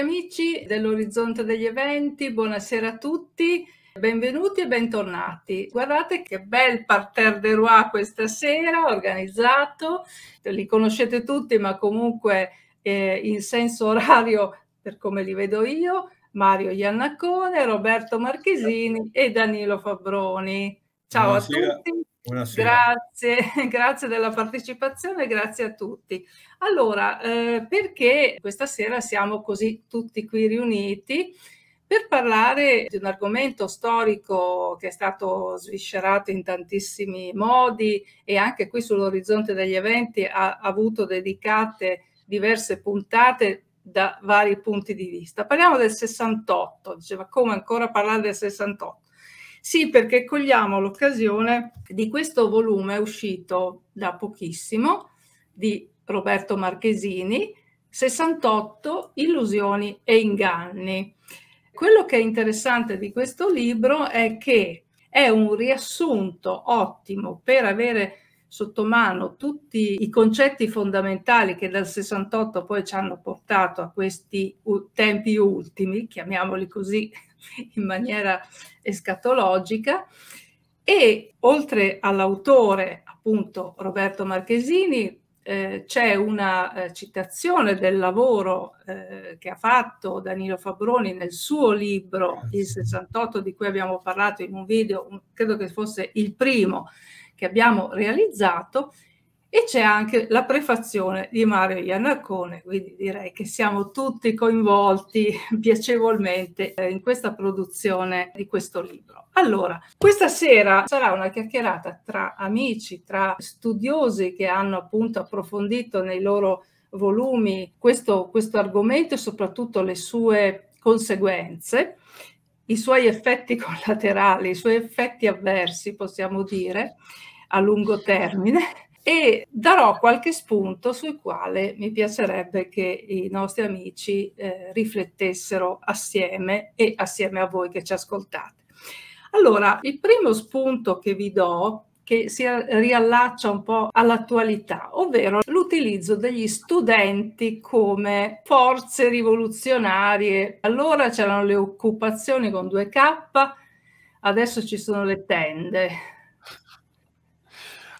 Cari amici dell'orizzonte degli eventi, buonasera a tutti, benvenuti e bentornati. Guardate che bel parterre de Roi questa sera organizzato, li conoscete tutti ma comunque eh, in senso orario per come li vedo io, Mario Iannacone, Roberto Marchesini e Danilo Fabroni. Ciao buonasera. a tutti. Buonasera. Grazie, grazie della partecipazione, grazie a tutti. Allora, eh, perché questa sera siamo così tutti qui riuniti? Per parlare di un argomento storico che è stato sviscerato in tantissimi modi e anche qui sull'orizzonte degli eventi ha avuto dedicate diverse puntate da vari punti di vista. Parliamo del 68, diceva come ancora parlare del 68. Sì, perché cogliamo l'occasione di questo volume uscito da pochissimo di Roberto Marchesini, 68 illusioni e inganni. Quello che è interessante di questo libro è che è un riassunto ottimo per avere sotto mano tutti i concetti fondamentali che dal 68 poi ci hanno portato a questi tempi ultimi, chiamiamoli così in maniera escatologica e oltre all'autore appunto Roberto Marchesini eh, c'è una eh, citazione del lavoro eh, che ha fatto Danilo Fabroni nel suo libro ah, Il 68 di cui abbiamo parlato in un video, un, credo che fosse il primo che abbiamo realizzato, e c'è anche la prefazione di Mario Iannacone, quindi direi che siamo tutti coinvolti piacevolmente eh, in questa produzione di questo libro. Allora, questa sera sarà una chiacchierata tra amici, tra studiosi che hanno appunto approfondito nei loro volumi questo, questo argomento e soprattutto le sue conseguenze, i suoi effetti collaterali, i suoi effetti avversi, possiamo dire, a lungo termine e darò qualche spunto sul quale mi piacerebbe che i nostri amici eh, riflettessero assieme e assieme a voi che ci ascoltate. Allora, il primo spunto che vi do che si riallaccia un po' all'attualità, ovvero l'utilizzo degli studenti come forze rivoluzionarie. Allora c'erano le occupazioni con 2K, adesso ci sono le tende,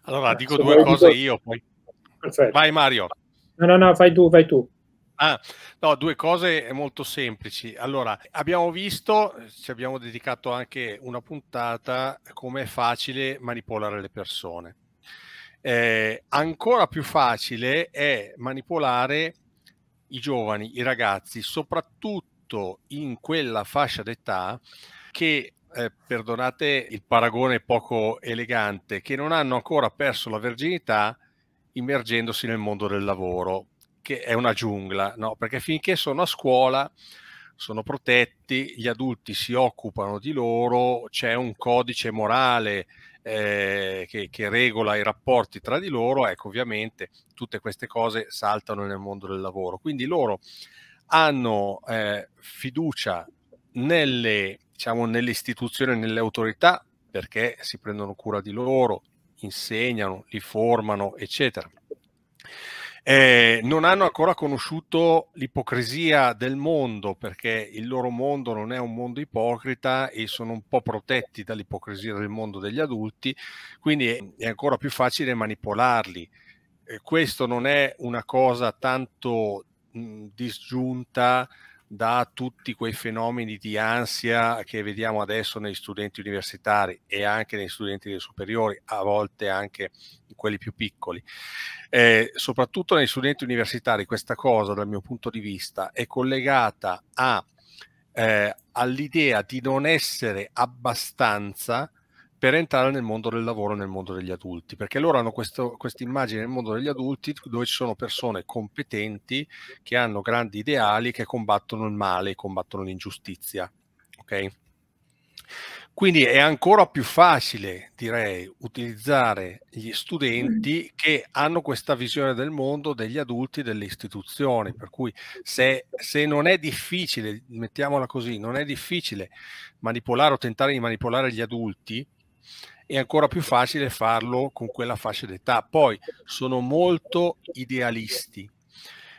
allora, dico due cose io, poi... Vai Mario. No, no, no, fai tu, fai tu. Ah, no, due cose molto semplici. Allora, abbiamo visto, ci abbiamo dedicato anche una puntata, come è facile manipolare le persone. Eh, ancora più facile è manipolare i giovani, i ragazzi, soprattutto in quella fascia d'età che eh, perdonate il paragone poco elegante, che non hanno ancora perso la verginità immergendosi nel mondo del lavoro, che è una giungla, no? perché finché sono a scuola sono protetti, gli adulti si occupano di loro, c'è un codice morale eh, che, che, regola i rapporti tra di loro, ecco ovviamente tutte queste cose saltano nel mondo del lavoro, quindi loro hanno eh, fiducia nelle diciamo, nelle istituzioni e nelle autorità perché si prendono cura di loro, insegnano, li formano, eccetera. Eh, non hanno ancora conosciuto l'ipocrisia del mondo perché il loro mondo non è un mondo ipocrita e sono un po' protetti dall'ipocrisia del mondo degli adulti, quindi è ancora più facile manipolarli. Eh, questo non è una cosa tanto mh, disgiunta da tutti quei fenomeni di ansia che vediamo adesso negli studenti universitari e anche negli studenti dei superiori, a volte anche in quelli più piccoli. Eh, soprattutto negli studenti universitari questa cosa, dal mio punto di vista, è collegata a, eh, all'idea di non essere abbastanza per entrare nel mondo del lavoro, nel mondo degli adulti, perché loro hanno questa immagine nel mondo degli adulti dove ci sono persone competenti che hanno grandi ideali, che combattono il male, combattono l'ingiustizia. Okay? Quindi è ancora più facile, direi, utilizzare gli studenti mm. che hanno questa visione del mondo, degli adulti, delle istituzioni. Per cui se, se, non è difficile, mettiamola così, non è difficile manipolare o tentare di manipolare gli adulti, è ancora più facile farlo con quella fascia d'età. Poi sono molto idealisti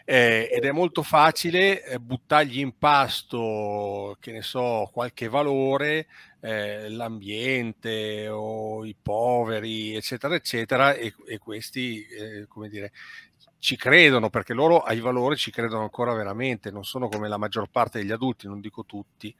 eh, ed è molto facile eh, buttargli in pasto, che ne so, qualche valore, eh, l'ambiente o i poveri, eccetera, eccetera, e, e questi, eh, come dire, ci credono perché loro ai valori ci credono ancora veramente, non sono come la maggior parte degli adulti, non dico tutti,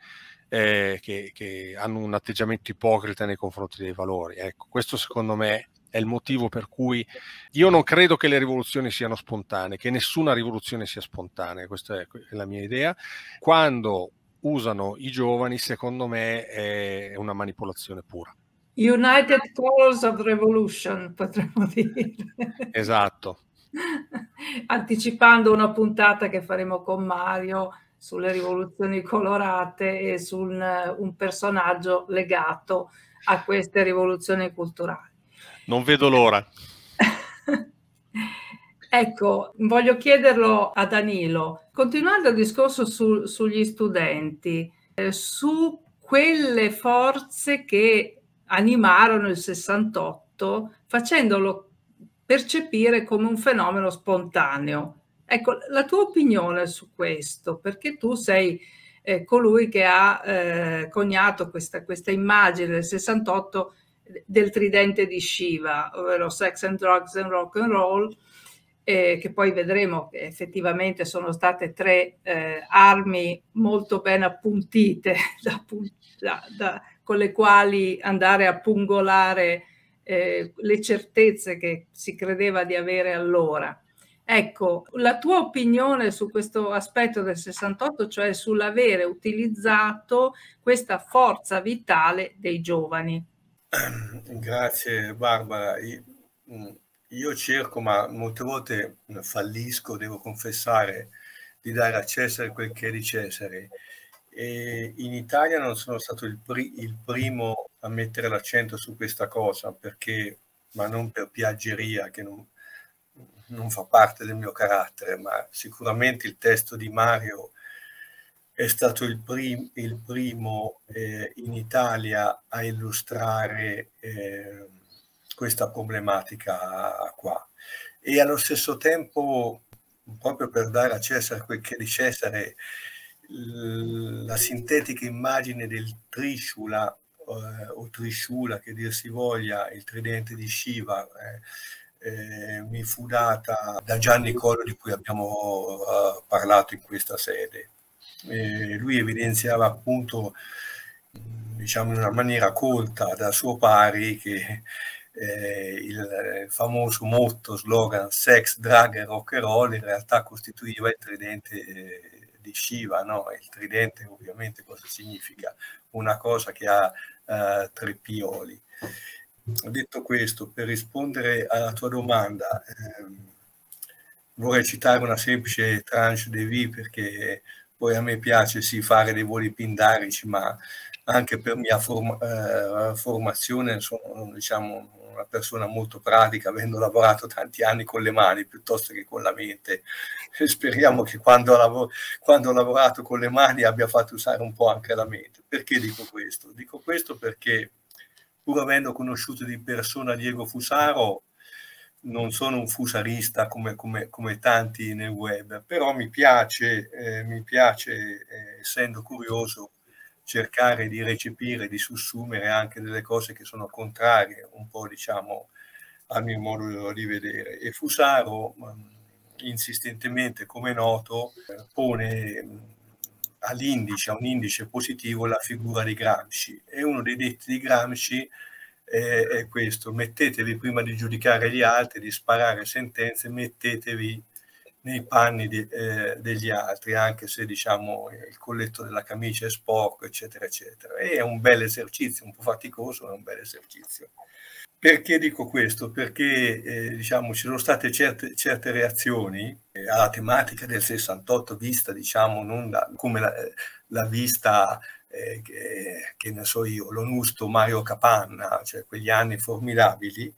eh, che, che, hanno un atteggiamento ipocrita nei confronti dei valori. Ecco, questo secondo me è il motivo per cui io non credo che le rivoluzioni siano spontanee, che nessuna rivoluzione sia spontanea, questa è la mia idea. Quando usano i giovani, secondo me è una manipolazione pura. United Colors of Revolution, potremmo dire. Esatto, anticipando una puntata che faremo con Mario sulle rivoluzioni colorate e su un, eh, un personaggio legato a queste rivoluzioni culturali. Non vedo l'ora. Ecco, voglio chiederlo a Danilo, continuando il discorso su, sugli studenti, eh, su quelle forze che animarono il 68, facendolo percepire come un fenomeno spontaneo. Ecco, la tua opinione su questo, perché tu sei eh, colui che ha eh, coniato questa, questa, immagine del 68 del tridente di Shiva, ovvero sex and drugs and rock and roll, eh, che poi vedremo che effettivamente sono state tre eh, armi molto ben appuntite da, da, da, con le quali andare a pungolare eh, le certezze che si credeva di avere allora. Ecco, la tua opinione su questo aspetto del 68, cioè sull'avere utilizzato questa forza vitale dei giovani. Grazie Barbara. Mm, io cerco, ma molte volte fallisco, devo confessare, di dare a Cesare quel che è di Cesare. E in Italia non sono stato il, pri il, primo a mettere l'accento su questa cosa, perché, ma non per piaggeria, che non, non fa parte del mio carattere, ma sicuramente il testo di Mario è stato il, prim il primo eh, in Italia a illustrare eh, questa problematica qua. E allo stesso tempo, proprio per dare a Cesare quel che di Cesare la sintetica immagine del Trishula eh, o Trishula che dir si voglia, il tridente di Shiva, eh, eh mi fu data da Gianni Collo di cui abbiamo eh, parlato in questa sede. lui evidenziava appunto diciamo in una maniera colta da suo pari che eh, il, famoso motto slogan sex, drug rock and roll in realtà costituiva il tridente eh, di Shiva, no? il tridente ovviamente cosa significa? Una cosa che ha eh, tre pioli. Detto questo, per rispondere alla tua domanda, ehm, vorrei citare una semplice tranche de vie perché poi a me piace sì fare dei voli pindarici, ma anche per mia form- eh, formazione sono, diciamo, una persona molto pratica, avendo lavorato tanti anni con le mani piuttosto che con la mente. E speriamo che quando, lav- quando ho lavorato con le mani abbia fatto usare un po' anche la mente. Perché dico questo? Dico questo perché pur avendo conosciuto di persona Diego Fusaro, non sono un fusarista come, come, come, tanti nel web, però mi piace, eh, mi piace eh, essendo curioso, cercare di recepire, di sussumere anche delle cose che sono contrarie un po' diciamo al mio modo di vedere. E Fusaro mm, insistentemente, come noto, pone mm, all'indice, a un indice positivo, la figura di Gramsci. E uno dei detti di Gramsci è, è questo, mettetevi prima di giudicare gli altri, di sparare sentenze, mettetevi nei panni di, eh, degli altri, anche se diciamo il colletto della camicia è sporco, eccetera, eccetera. E è un bel esercizio, un po' faticoso, ma è un bel esercizio. Perché dico questo? Perché eh, diciamo, ci sono state certe, certe reazioni eh, alla tematica del 68 vista, diciamo, non da, come la, la vista eh, che, che, ne so io, l'onusto Mario Capanna, cioè quegli anni formidabili,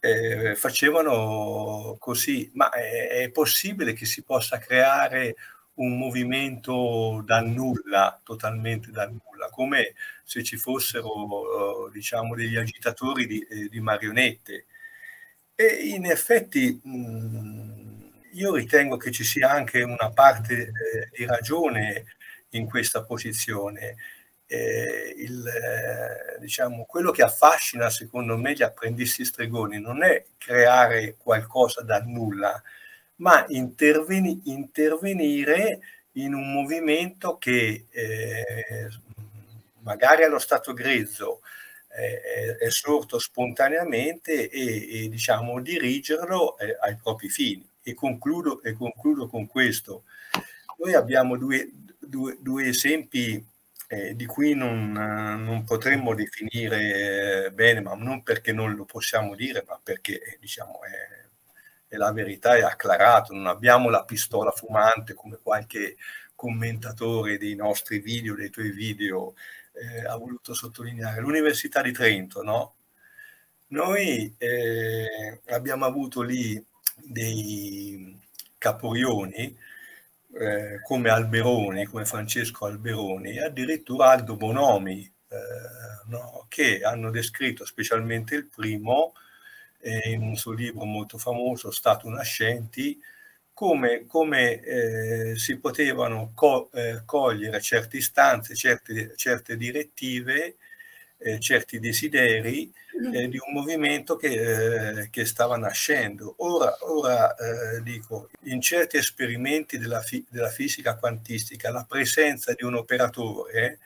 eh, facevano così, ma è, è, possibile che si possa creare un movimento dal nulla, totalmente dal nulla, come se ci fossero eh, diciamo, degli agitatori di, eh, di, marionette. E in effetti mm, io ritengo che ci sia anche una parte eh, di ragione in questa posizione eh, il, eh, diciamo, quello che affascina secondo me gli apprendisti stregoni non è creare qualcosa da nulla, ma interveni, intervenire in un movimento che eh, magari allo stato grezzo eh, è sorto spontaneamente e, e diciamo, dirigerlo eh, ai propri fini. E concludo, e concludo, con questo. Noi abbiamo due, due, due esempi eh, di cui non, non, potremmo definire eh, bene, ma non perché non lo possiamo dire, ma perché eh, diciamo, è, è la verità, è acclarata, non abbiamo la pistola fumante come qualche commentatore dei nostri video, dei tuoi video, eh, ha voluto sottolineare. L'Università di Trento, no? Noi eh, abbiamo avuto lì dei caporioni eh, come Alberoni, come Francesco Alberoni, e addirittura Aldo Bonomi, eh, no, che hanno descritto specialmente il primo eh, in un suo libro molto famoso, Stato Nascenti, come, come eh, si potevano co eh, cogliere certe istanze, certe, certe direttive eh, certi desideri mm. eh, di un movimento che, eh, che stava nascendo. Ora, ora eh, dico, in certi esperimenti della, fi della, fisica quantistica la presenza di un operatore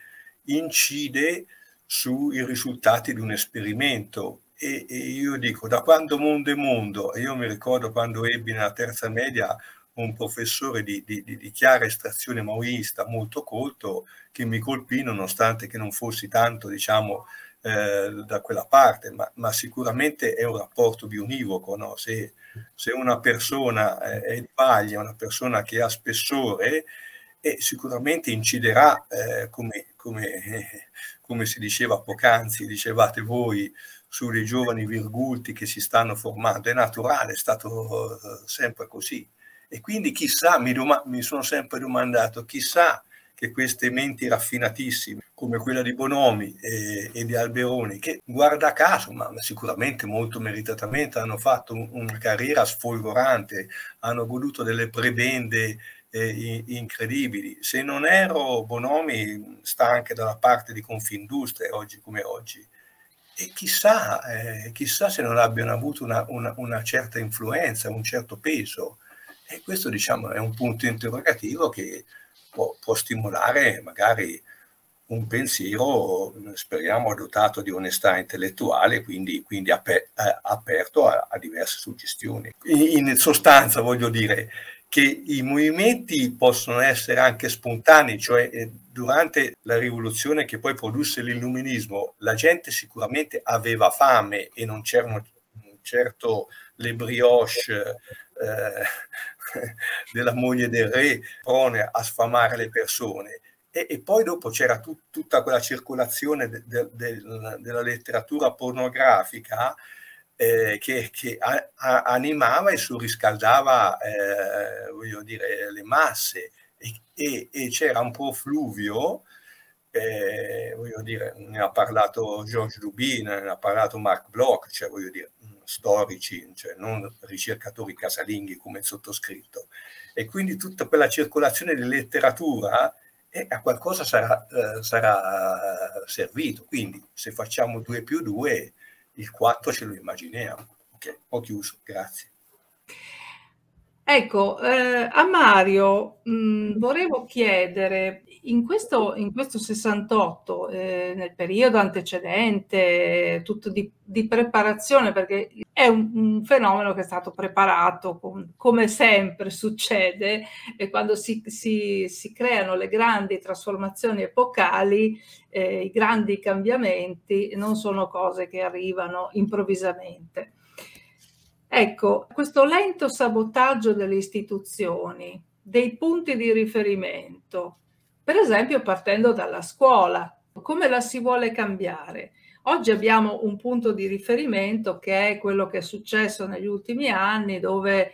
incide sui risultati di un esperimento. E, e io dico, da quando mondo è mondo, e io mi ricordo quando ebbi nella terza media un professore di, di, di, chiara estrazione maoista molto colto che mi colpì nonostante che non fossi tanto diciamo eh, da quella parte ma, ma, sicuramente è un rapporto bionivoco no? se, se, una persona eh, è di paglia una persona che ha spessore eh, sicuramente inciderà eh, come, come, come si diceva poc'anzi dicevate voi sui giovani virgulti che si stanno formando è naturale è stato eh, sempre così e quindi chissà, mi, mi sono sempre domandato, chissà che queste menti raffinatissime, come quella di Bonomi e, e, di Alberoni, che guarda caso, ma sicuramente molto meritatamente hanno fatto un, una carriera sfolgorante, hanno goduto delle prebende eh, incredibili. Se non ero Bonomi, sta anche dalla parte di Confindustria oggi come oggi. E chissà, eh, chissà se non abbiano avuto una, una, una certa influenza, un certo peso e questo diciamo, è un punto interrogativo che può, può stimolare magari un pensiero, speriamo, dotato di onestà intellettuale, quindi, quindi aper, eh, aperto a, a, diverse suggestioni. In, in sostanza voglio dire che i movimenti possono essere anche spontanei, cioè eh, durante la rivoluzione che poi produsse l'illuminismo, la gente sicuramente aveva fame e non c'erano certo le brioche, eh, della moglie del re prone a sfamare le persone. E, e poi dopo c'era tut, tutta quella circolazione de, de, de, della letteratura pornografica eh, che, che a, a, animava e surriscaldava eh, voglio dire, le masse e, e, e c'era un profluvio eh, voglio dire, ne ha parlato George Dubin, ne ha parlato Mark Bloch, cioè voglio dire, storici, cioè non ricercatori casalinghi come il sottoscritto. E quindi tutta quella circolazione di letteratura eh, a qualcosa sarà, eh, sarà, eh, servito. Quindi se facciamo 2 più 2, il 4 ce lo immaginiamo. Ok, ho chiuso, grazie. Ecco, eh, a Mario mh, mm, volevo chiedere, in questo, in questo 68, eh, nel periodo antecedente, tutto di, di preparazione, perché è un, un, fenomeno che è stato preparato, con, come sempre succede, e eh, quando si, si, si creano le grandi trasformazioni epocali, eh, i grandi cambiamenti non sono cose che arrivano improvvisamente. Ecco, questo lento sabotaggio delle istituzioni, dei punti di riferimento, per esempio partendo dalla scuola, come la si vuole cambiare? Oggi abbiamo un punto di riferimento che è quello che è successo negli ultimi anni dove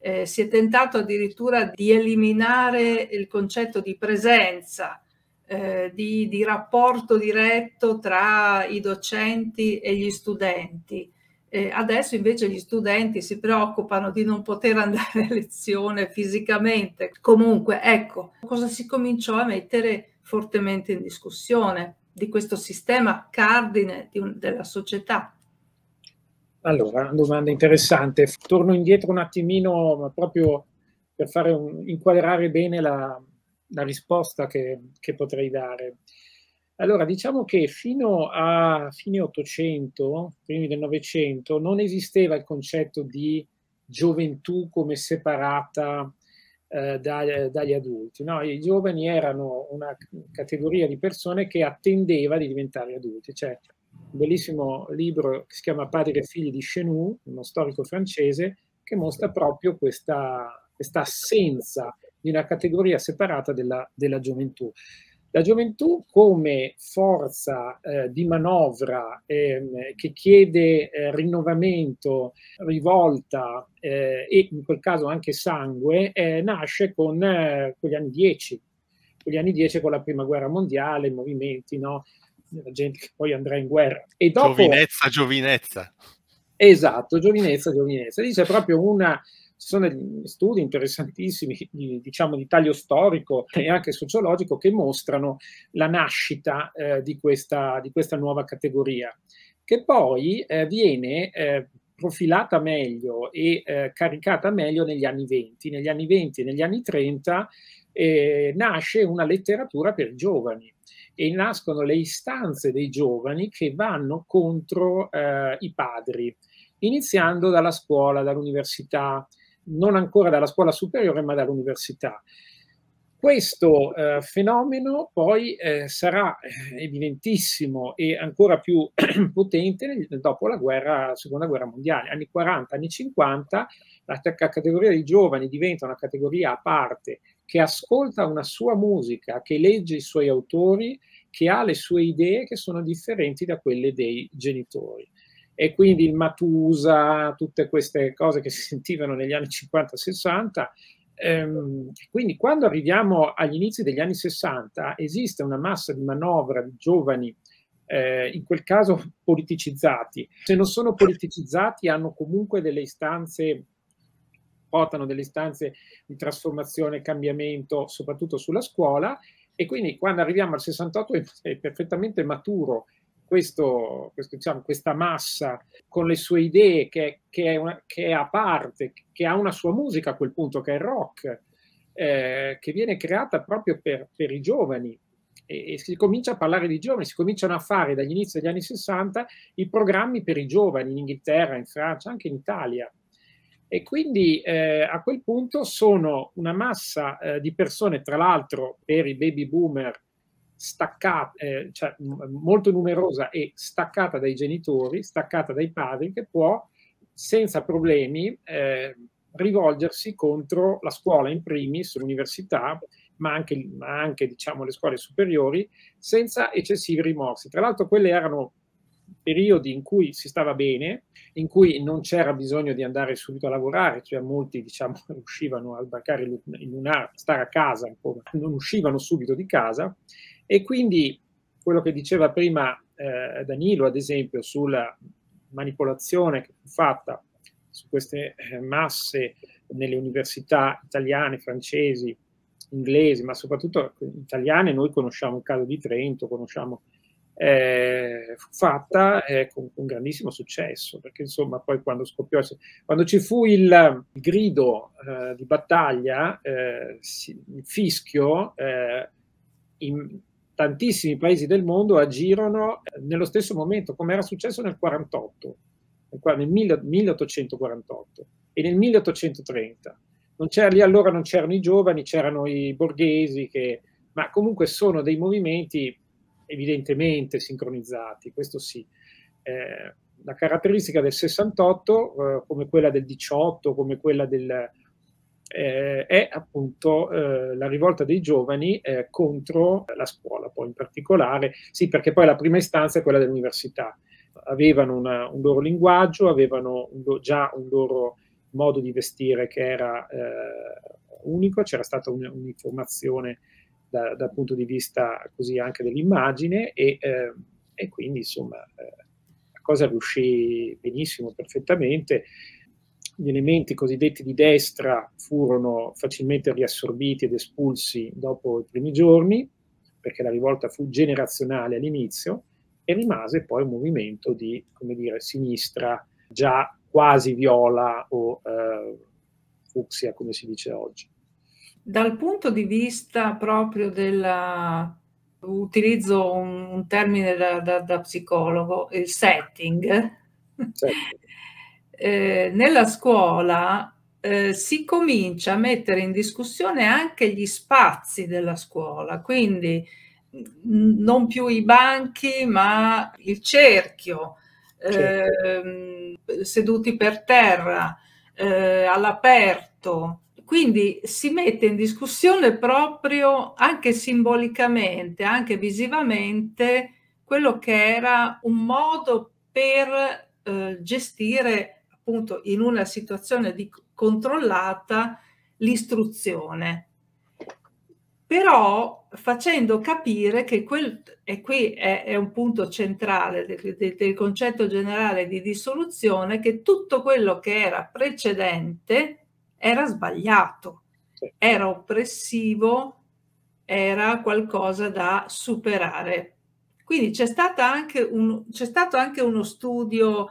eh, si è tentato addirittura di eliminare il concetto di presenza, eh, di, di rapporto diretto tra i docenti e gli studenti. Eh, adesso invece gli studenti si preoccupano di non poter andare a lezione fisicamente. Comunque, ecco, cosa si cominciò a mettere fortemente in discussione di questo sistema cardine un, della società? Allora, domanda interessante. Torno indietro un attimino proprio per fare un, inquadrare bene la, la risposta che, che potrei dare. Allora, diciamo che fino a fine 800, primi del Novecento, non esisteva il concetto di gioventù come separata eh, da, dagli adulti. No? I giovani erano una categoria di persone che attendeva di diventare adulti. C'è cioè, un bellissimo libro che si chiama Padre e figli di Chenou, uno storico francese, che mostra proprio questa, questa assenza di una categoria separata della, della gioventù. La gioventù come forza eh, di manovra ehm, che chiede eh, rinnovamento, rivolta eh, e in quel caso anche sangue, eh, nasce con, con, eh, gli anni 10, con gli anni 10 con la prima guerra mondiale, i movimenti, no? la gente che poi andrà in guerra. E dopo, giovinezza, giovinezza. Esatto, giovinezza, giovinezza. Lì c'è proprio una ci sono degli studi interessantissimi, di, diciamo di taglio storico e anche sociologico, che mostrano la nascita eh, di, questa, di, questa, nuova categoria, che poi eh, viene eh, profilata meglio e eh, caricata meglio negli anni 20. Negli anni 20 e negli anni 30 eh, nasce una letteratura per giovani e nascono le istanze dei giovani che vanno contro eh, i padri, iniziando dalla scuola, dall'università, non ancora dalla scuola superiore ma dall'università. Questo eh, fenomeno poi eh, sarà eh, evidentissimo e ancora più potente dopo la, guerra, la seconda guerra mondiale, anni 40, anni 50, la categoria dei giovani diventa una categoria a parte che ascolta una sua musica, che legge i suoi autori, che ha le sue idee che sono differenti da quelle dei genitori e quindi il Matusa, tutte queste cose che si sentivano negli anni 50-60. Ehm, quindi quando arriviamo agli inizi degli anni 60 esiste una massa di manovra di giovani, eh, in quel caso politicizzati. Se non sono politicizzati hanno comunque delle istanze portano delle istanze di trasformazione, cambiamento, soprattutto sulla scuola. E quindi quando arriviamo al 68 è perfettamente maturo questo, questo, diciamo, questa massa con le sue idee che, che, è una, che, è a parte, che ha una sua musica a quel punto, che è rock, eh, che viene creata proprio per, per i giovani. E, e, si comincia a parlare di giovani, si cominciano a fare dagli inizi degli anni 60 i programmi per i giovani in Inghilterra, in Francia, anche in Italia. E quindi eh, a quel punto sono una massa eh, di persone, tra l'altro per i baby boomer staccata, eh, cioè, molto numerosa e staccata dai genitori, staccata dai padri, che può senza problemi eh, rivolgersi contro la scuola in primis, l'università, ma anche, ma anche diciamo, le scuole superiori, senza eccessivi rimorsi. Tra l'altro quelle erano periodi in cui si stava bene, in cui non c'era bisogno di andare subito a lavorare, cioè molti diciamo uscivano a sbarcare in una stare a casa, non uscivano subito di casa e quindi quello che diceva prima eh, Danilo, ad esempio, sulla manipolazione che fu fatta su queste eh, masse nelle università italiane, francesi, inglesi, ma soprattutto italiane, noi conosciamo il caso di Trento, conosciamo eh, fu fatta eh, con, con, grandissimo successo, perché insomma poi quando scoppiò, quando ci fu il, il grido eh, di battaglia, eh, si, il fischio, eh, in, tantissimi paesi del mondo agirono eh, nello stesso momento, come era successo nel 48, nel 1848 e nel 1830. lì allora non c'erano i giovani, c'erano i borghesi, che, ma comunque sono dei movimenti evidentemente sincronizzati, questo sì. Eh, la caratteristica del 68, eh, come quella del 18, come quella del eh, è appunto eh, la rivolta dei giovani eh, contro la scuola, poi in particolare, sì, perché poi la prima istanza è quella dell'università. Avevano una, un loro linguaggio, avevano un, già un loro modo di vestire che era eh, unico, c'era stata un, un'informazione dal punto di vista così anche dell'immagine e, eh, e quindi insomma eh, la cosa riuscì benissimo, perfettamente gli elementi cosiddetti di destra furono facilmente riassorbiti ed espulsi dopo i primi giorni, perché la rivolta fu generazionale all'inizio, e rimase poi un movimento di dire, sinistra già quasi viola o eh, fucsia, come si dice oggi. Dal punto di vista proprio della utilizzo un, un termine da, da, da, psicologo, il setting. Certo. Eh, nella scuola eh, si comincia a mettere in discussione anche gli spazi della scuola, quindi non più i banchi, ma il cerchio, eh, seduti per terra, eh, all'aperto. Quindi si mette in discussione proprio anche simbolicamente, anche visivamente, quello che era un modo per eh, gestire appunto in una situazione di controllata l'istruzione. Però facendo capire che quel, e qui è, è un punto centrale del, del, del concetto generale di dissoluzione, che tutto quello che era precedente era sbagliato, era oppressivo, era qualcosa da superare. Quindi c'è, stata anche un, c'è stato anche uno studio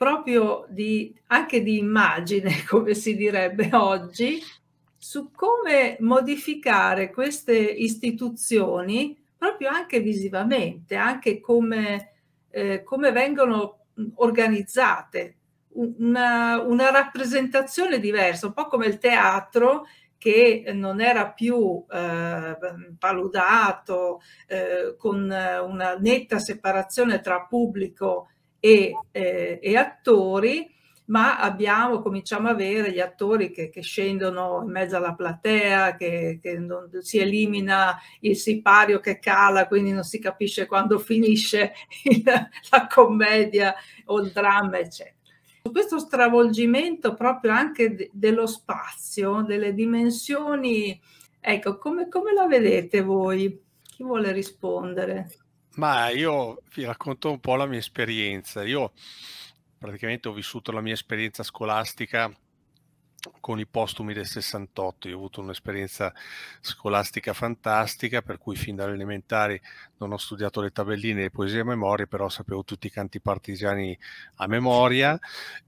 proprio di, anche di immagine, come si direbbe oggi, su come modificare queste istituzioni proprio anche visivamente, anche come, eh, come vengono mm, organizzate, una, una, rappresentazione diversa, un po' come il teatro che non era più eh, paludato, eh, con una netta separazione tra pubblico e e, eh, e attori, ma abbiamo, cominciamo a avere gli attori che, che, scendono in mezzo alla platea, che, che non, si elimina il sipario che cala, quindi non si capisce quando finisce il, la commedia o il dramma, eccetera. Questo stravolgimento proprio anche dello spazio, delle dimensioni, ecco, come, come la vedete voi? Chi vuole rispondere? Ma io vi racconto un po' la mia esperienza. Io praticamente ho vissuto la mia esperienza scolastica con i postumi del 68. Io ho avuto un'esperienza scolastica fantastica, per cui fin dalle elementari non ho studiato le tabelline di poesia a memoria, però sapevo tutti i canti partigiani a memoria.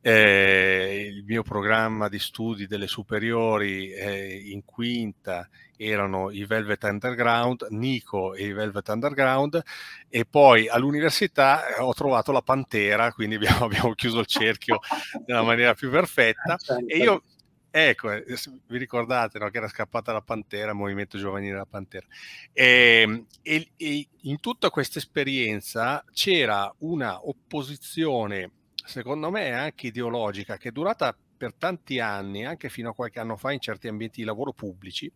Eh, il mio programma di studi delle superiori eh, in quinta erano i Velvet Underground, Nico e i Velvet Underground e poi all'università eh, ho trovato la Pantera, quindi abbiamo, abbiamo chiuso il cerchio nella maniera più perfetta e certo. io Ecco, eh, vi ricordate no, che era scappata la Pantera, Movimento Giovanile della Pantera. Ehm, e, e, e in tutta questa esperienza c'era una opposizione, secondo me anche ideologica, che è durata per tanti anni, anche fino a qualche anno fa in certi ambienti di lavoro pubblici,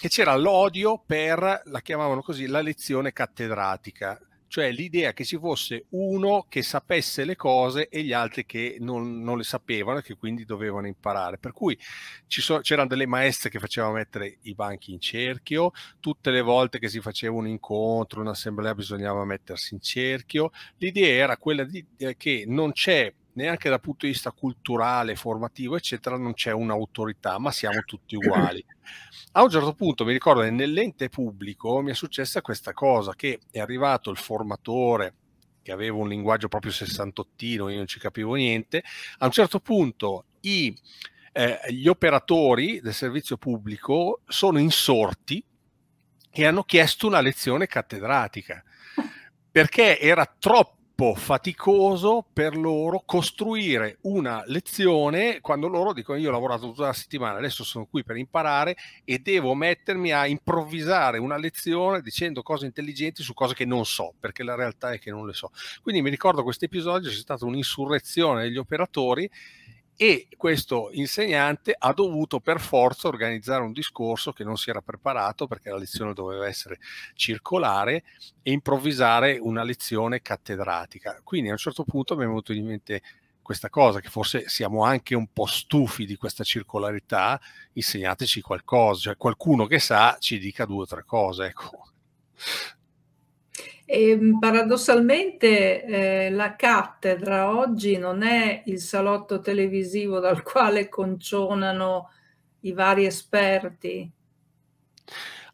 che c'era l'odio per, la chiamavano così, la lezione cattedratica, cioè l'idea che ci fosse uno che sapesse le cose e gli altri che non, non le sapevano e che quindi dovevano imparare. Per cui so, c'erano delle maestre che facevano mettere i banchi in cerchio, tutte le volte che si faceva un incontro, un'assemblea bisognava mettersi in cerchio. L'idea era quella di, eh, che non c'è neanche dal punto di vista culturale, formativo, eccetera, non c'è un'autorità, ma siamo tutti uguali. A un certo punto mi ricordo nell'ente pubblico mi è successa questa cosa, che è arrivato il formatore che aveva un linguaggio proprio sessantottino, io non ci capivo niente, a un certo punto i, eh, gli operatori del servizio pubblico sono insorti e hanno chiesto una lezione cattedratica perché era troppo troppo faticoso per loro costruire una lezione quando loro dicono io ho lavorato tutta la settimana, adesso sono qui per imparare e devo mettermi a improvvisare una lezione dicendo cose intelligenti su cose che non so, perché la realtà è che non le so. Quindi mi ricordo questo episodio, c'è stata un'insurrezione degli operatori e questo insegnante ha dovuto per forza organizzare un discorso che non si era preparato perché la lezione doveva essere circolare e improvvisare una lezione cattedratica. Quindi a un certo punto mi è venuto in mente questa cosa, che forse siamo anche un po' stufi di questa circolarità, insegnateci qualcosa, cioè qualcuno che sa ci dica due o tre cose. Ecco. E ehm, paradossalmente eh, la cattedra oggi non è il salotto televisivo dal quale concionano i vari esperti.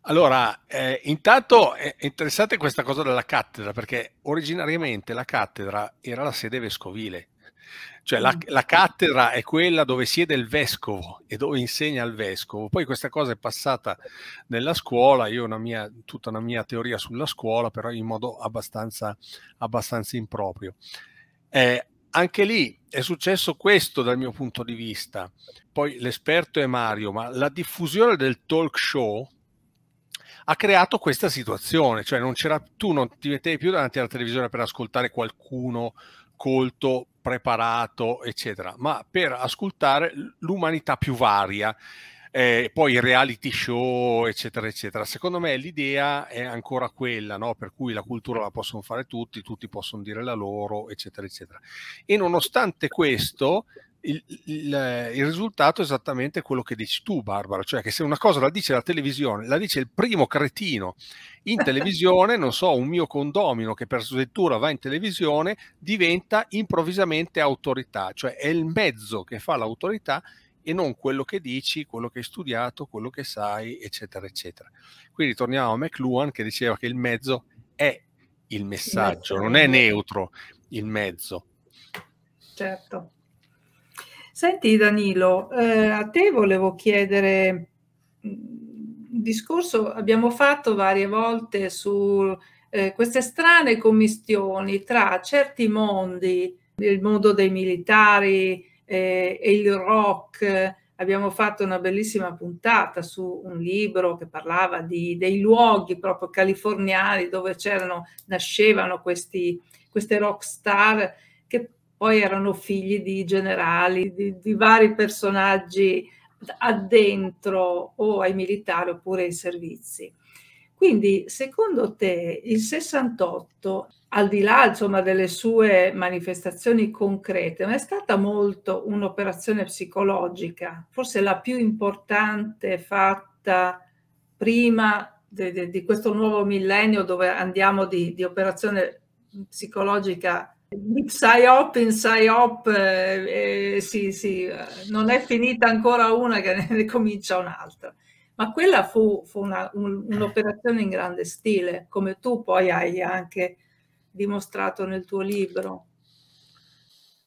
Allora, eh, intanto è interessante questa cosa della cattedra, perché originariamente la cattedra era la sede vescovile, cioè la, la, cattedra è quella dove siede il vescovo e dove insegna il vescovo. Poi questa cosa è passata nella scuola, io ho una mia, tutta una mia teoria sulla scuola, però in modo abbastanza, abbastanza improprio. Eh, anche lì è successo questo dal mio punto di vista. Poi l'esperto è Mario, ma la diffusione del talk show ha creato questa situazione, cioè non tu non ti mettevi più davanti alla televisione per ascoltare qualcuno colto preparato, eccetera, ma per ascoltare l'umanità più varia. Eh, poi reality show, eccetera, eccetera. Secondo me l'idea è ancora quella, no? per cui la cultura la possono fare tutti, tutti possono dire la loro, eccetera, eccetera. E nonostante questo, il, il, eh, il, risultato è esattamente quello che dici tu, Barbara, cioè che se una cosa la dice la televisione, la dice il primo cretino in televisione, non so, un mio condomino che per slettura va in televisione, diventa improvvisamente autorità, cioè è il mezzo che fa l'autorità e non quello che dici, quello che hai studiato, quello che sai, eccetera, eccetera. Quindi torniamo a McLuhan che diceva che il mezzo è il messaggio, non è neutro il mezzo. Certo. Senti Danilo, eh, a te volevo chiedere, mm, un discorso abbiamo fatto varie volte su eh, queste strane commistioni tra certi mondi, il mondo dei militari eh, e il rock, abbiamo fatto una bellissima puntata su un libro che parlava di, dei luoghi proprio californiani dove c'erano, nascevano questi, queste rock star che poi erano figli di generali, di, di vari personaggi addentro o ai militari oppure ai servizi. Quindi, secondo te, il 68, al di là insomma, delle sue manifestazioni concrete, non è stata molto un'operazione psicologica, forse la più importante fatta prima de, de, di questo nuovo millennio dove andiamo di, di operazione psicologica PsyOp in PsyOp, eh, eh, sì, sì, eh, non è finita ancora una che ne comincia un'altra. Ma quella fu, fu una, un, un'operazione in grande stile, come tu poi hai anche dimostrato nel tuo libro.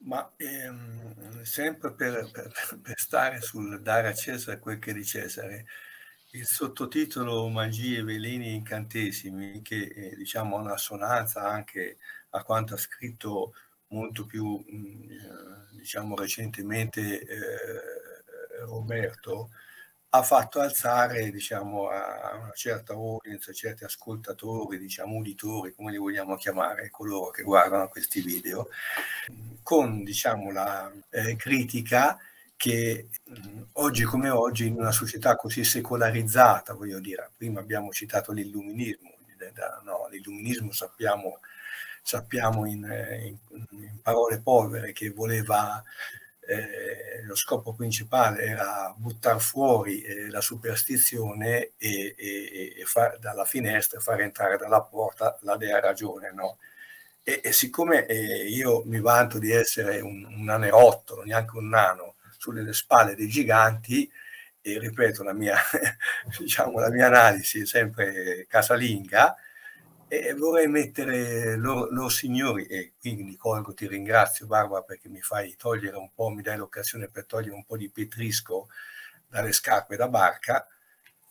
Ma ehm, sempre per, per, per, stare sul dare a Cesare quel che è di Cesare, il sottotitolo Magie, veleni e incantesimi, che eh, diciamo ha una sonanza anche a quanto ha scritto molto più diciamo recentemente eh, Roberto, ha fatto alzare diciamo, a una certa audience, a certi ascoltatori, diciamo, uditori, come li vogliamo chiamare, coloro che guardano questi video, con diciamo, la eh, critica che mh, oggi come oggi in una società così secolarizzata, voglio dire, prima abbiamo citato l'illuminismo, no, l'illuminismo sappiamo sappiamo in, in, in parole povere che voleva eh, lo scopo principale era buttare fuori eh, la superstizione e, e, e far, dalla finestra e far entrare dalla porta la dea ragione, no? E, e siccome eh, io mi vanto di essere un, un anerottolo, neanche un nano, sulle spalle dei giganti, e ripeto la mia, diciamo, la mia analisi è sempre casalinga, e vorrei mettere loro, loro, signori, e quindi colgo, ti ringrazio Barbara perché mi fai togliere un po', mi dai l'occasione per togliere un po' di petrisco dalle scarpe da barca,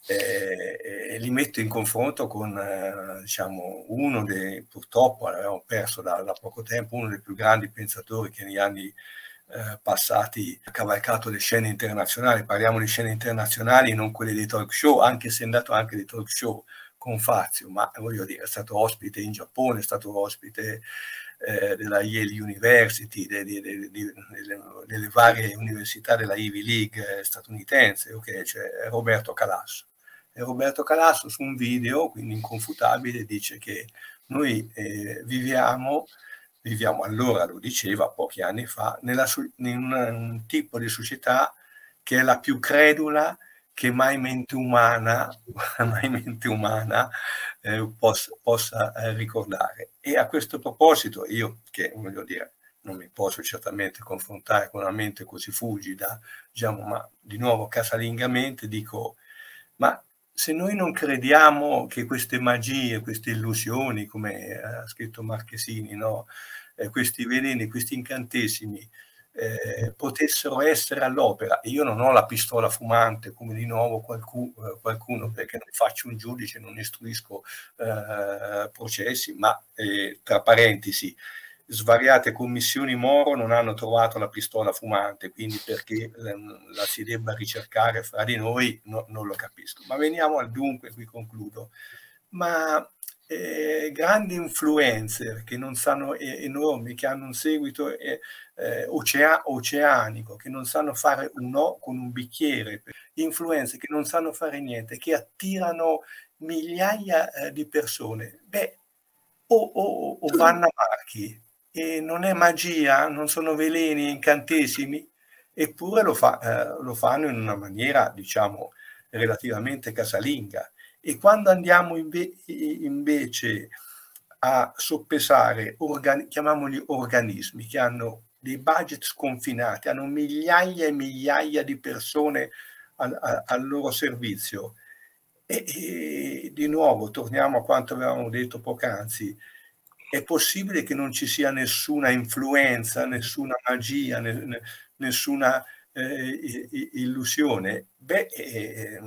eh, e li metto in confronto con eh, diciamo, uno dei, purtroppo l'avevamo perso da, da, poco tempo, uno dei più grandi pensatori che negli anni eh, passati ha cavalcato le scene internazionali, parliamo di scene internazionali, non quelle dei talk show, anche se è andato anche dei talk show, con Fazio, ma voglio dire, è stato ospite in Giappone, è stato ospite eh, della Yale University, de, de, de, delle, delle, varie università della Ivy League statunitense, ok, cioè Roberto Calasso. E Roberto Calasso su un video, quindi inconfutabile, dice che noi eh, viviamo viviamo allora, lo diceva pochi anni fa, nella, in un tipo di società che è la più credula che mai mente umana, mai mente umana eh, possa, possa eh, ricordare. E a questo proposito, io che voglio dire, non mi posso certamente confrontare con una mente così fugida, diciamo, ma di nuovo casalingamente dico, ma se noi non crediamo che queste magie, queste illusioni, come eh, ha scritto Marchesini, no? eh, questi veleni, questi incantesimi, eh, potessero essere all'opera. Io non ho la pistola fumante come di nuovo qualcuno, eh, qualcuno perché non faccio un giudice, non istruisco eh, processi, ma eh, tra parentesi, svariate commissioni Moro non hanno trovato la pistola fumante, quindi perché ehm, la si debba ricercare fra di noi no, non lo capisco. Ma veniamo al dunque, qui concludo. Ma eh, grandi influencer che non sanno eh, enormi, che hanno un seguito eh, ocea oceanico, che non sanno fare un no con un bicchiere, influencer che non sanno fare niente, che attirano migliaia eh, di persone, beh, o, o, o vanno a marchi e non è magia, non sono veleni, incantesimi, eppure lo, fa, eh, lo fanno in una maniera, diciamo, relativamente casalinga e quando andiamo inve invece a soppesare, organi chiamiamoli organismi, che hanno dei budget sconfinati, hanno migliaia e migliaia di persone al, al loro servizio. E, e, di nuovo torniamo a quanto avevamo detto poc'anzi, è possibile che non ci sia nessuna influenza, nessuna magia, ne, nessuna eh, illusione? Beh, eh,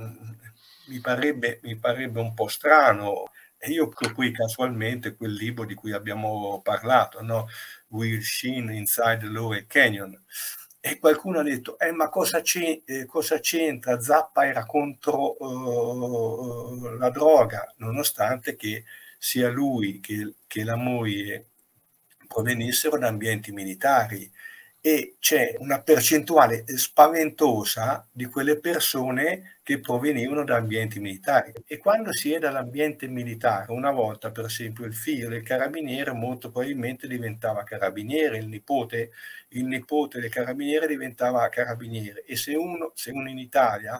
mi parrebbe, mi parebbe un po' strano. E io ho qui casualmente quel libro di cui abbiamo parlato, no? Will Sheen Inside the Lower Canyon. E qualcuno ha detto, eh, ma cosa, eh, c'entra? Zappa era contro uh, la droga, nonostante che sia lui che, che la moglie provenissero da ambienti militari e c'è una percentuale spaventosa di quelle persone che provenivano da ambienti militari. E quando si è dall'ambiente militare, una volta per esempio il figlio del carabiniere molto probabilmente diventava carabiniere, il nipote, il nipote del carabiniere diventava carabiniere. E se uno, se uno in Italia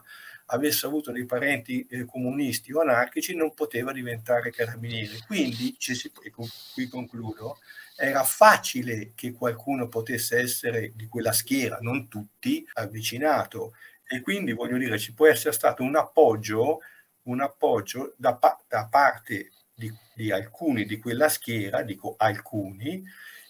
avesse avuto dei parenti eh, comunisti o anarchici non poteva diventare carabiniere. Quindi, ci si, qui concludo, era facile che qualcuno potesse essere di quella schiera, non tutti, avvicinato. E quindi voglio dire, ci può essere stato un appoggio, un appoggio da, pa da parte di, di, alcuni di quella schiera, dico alcuni,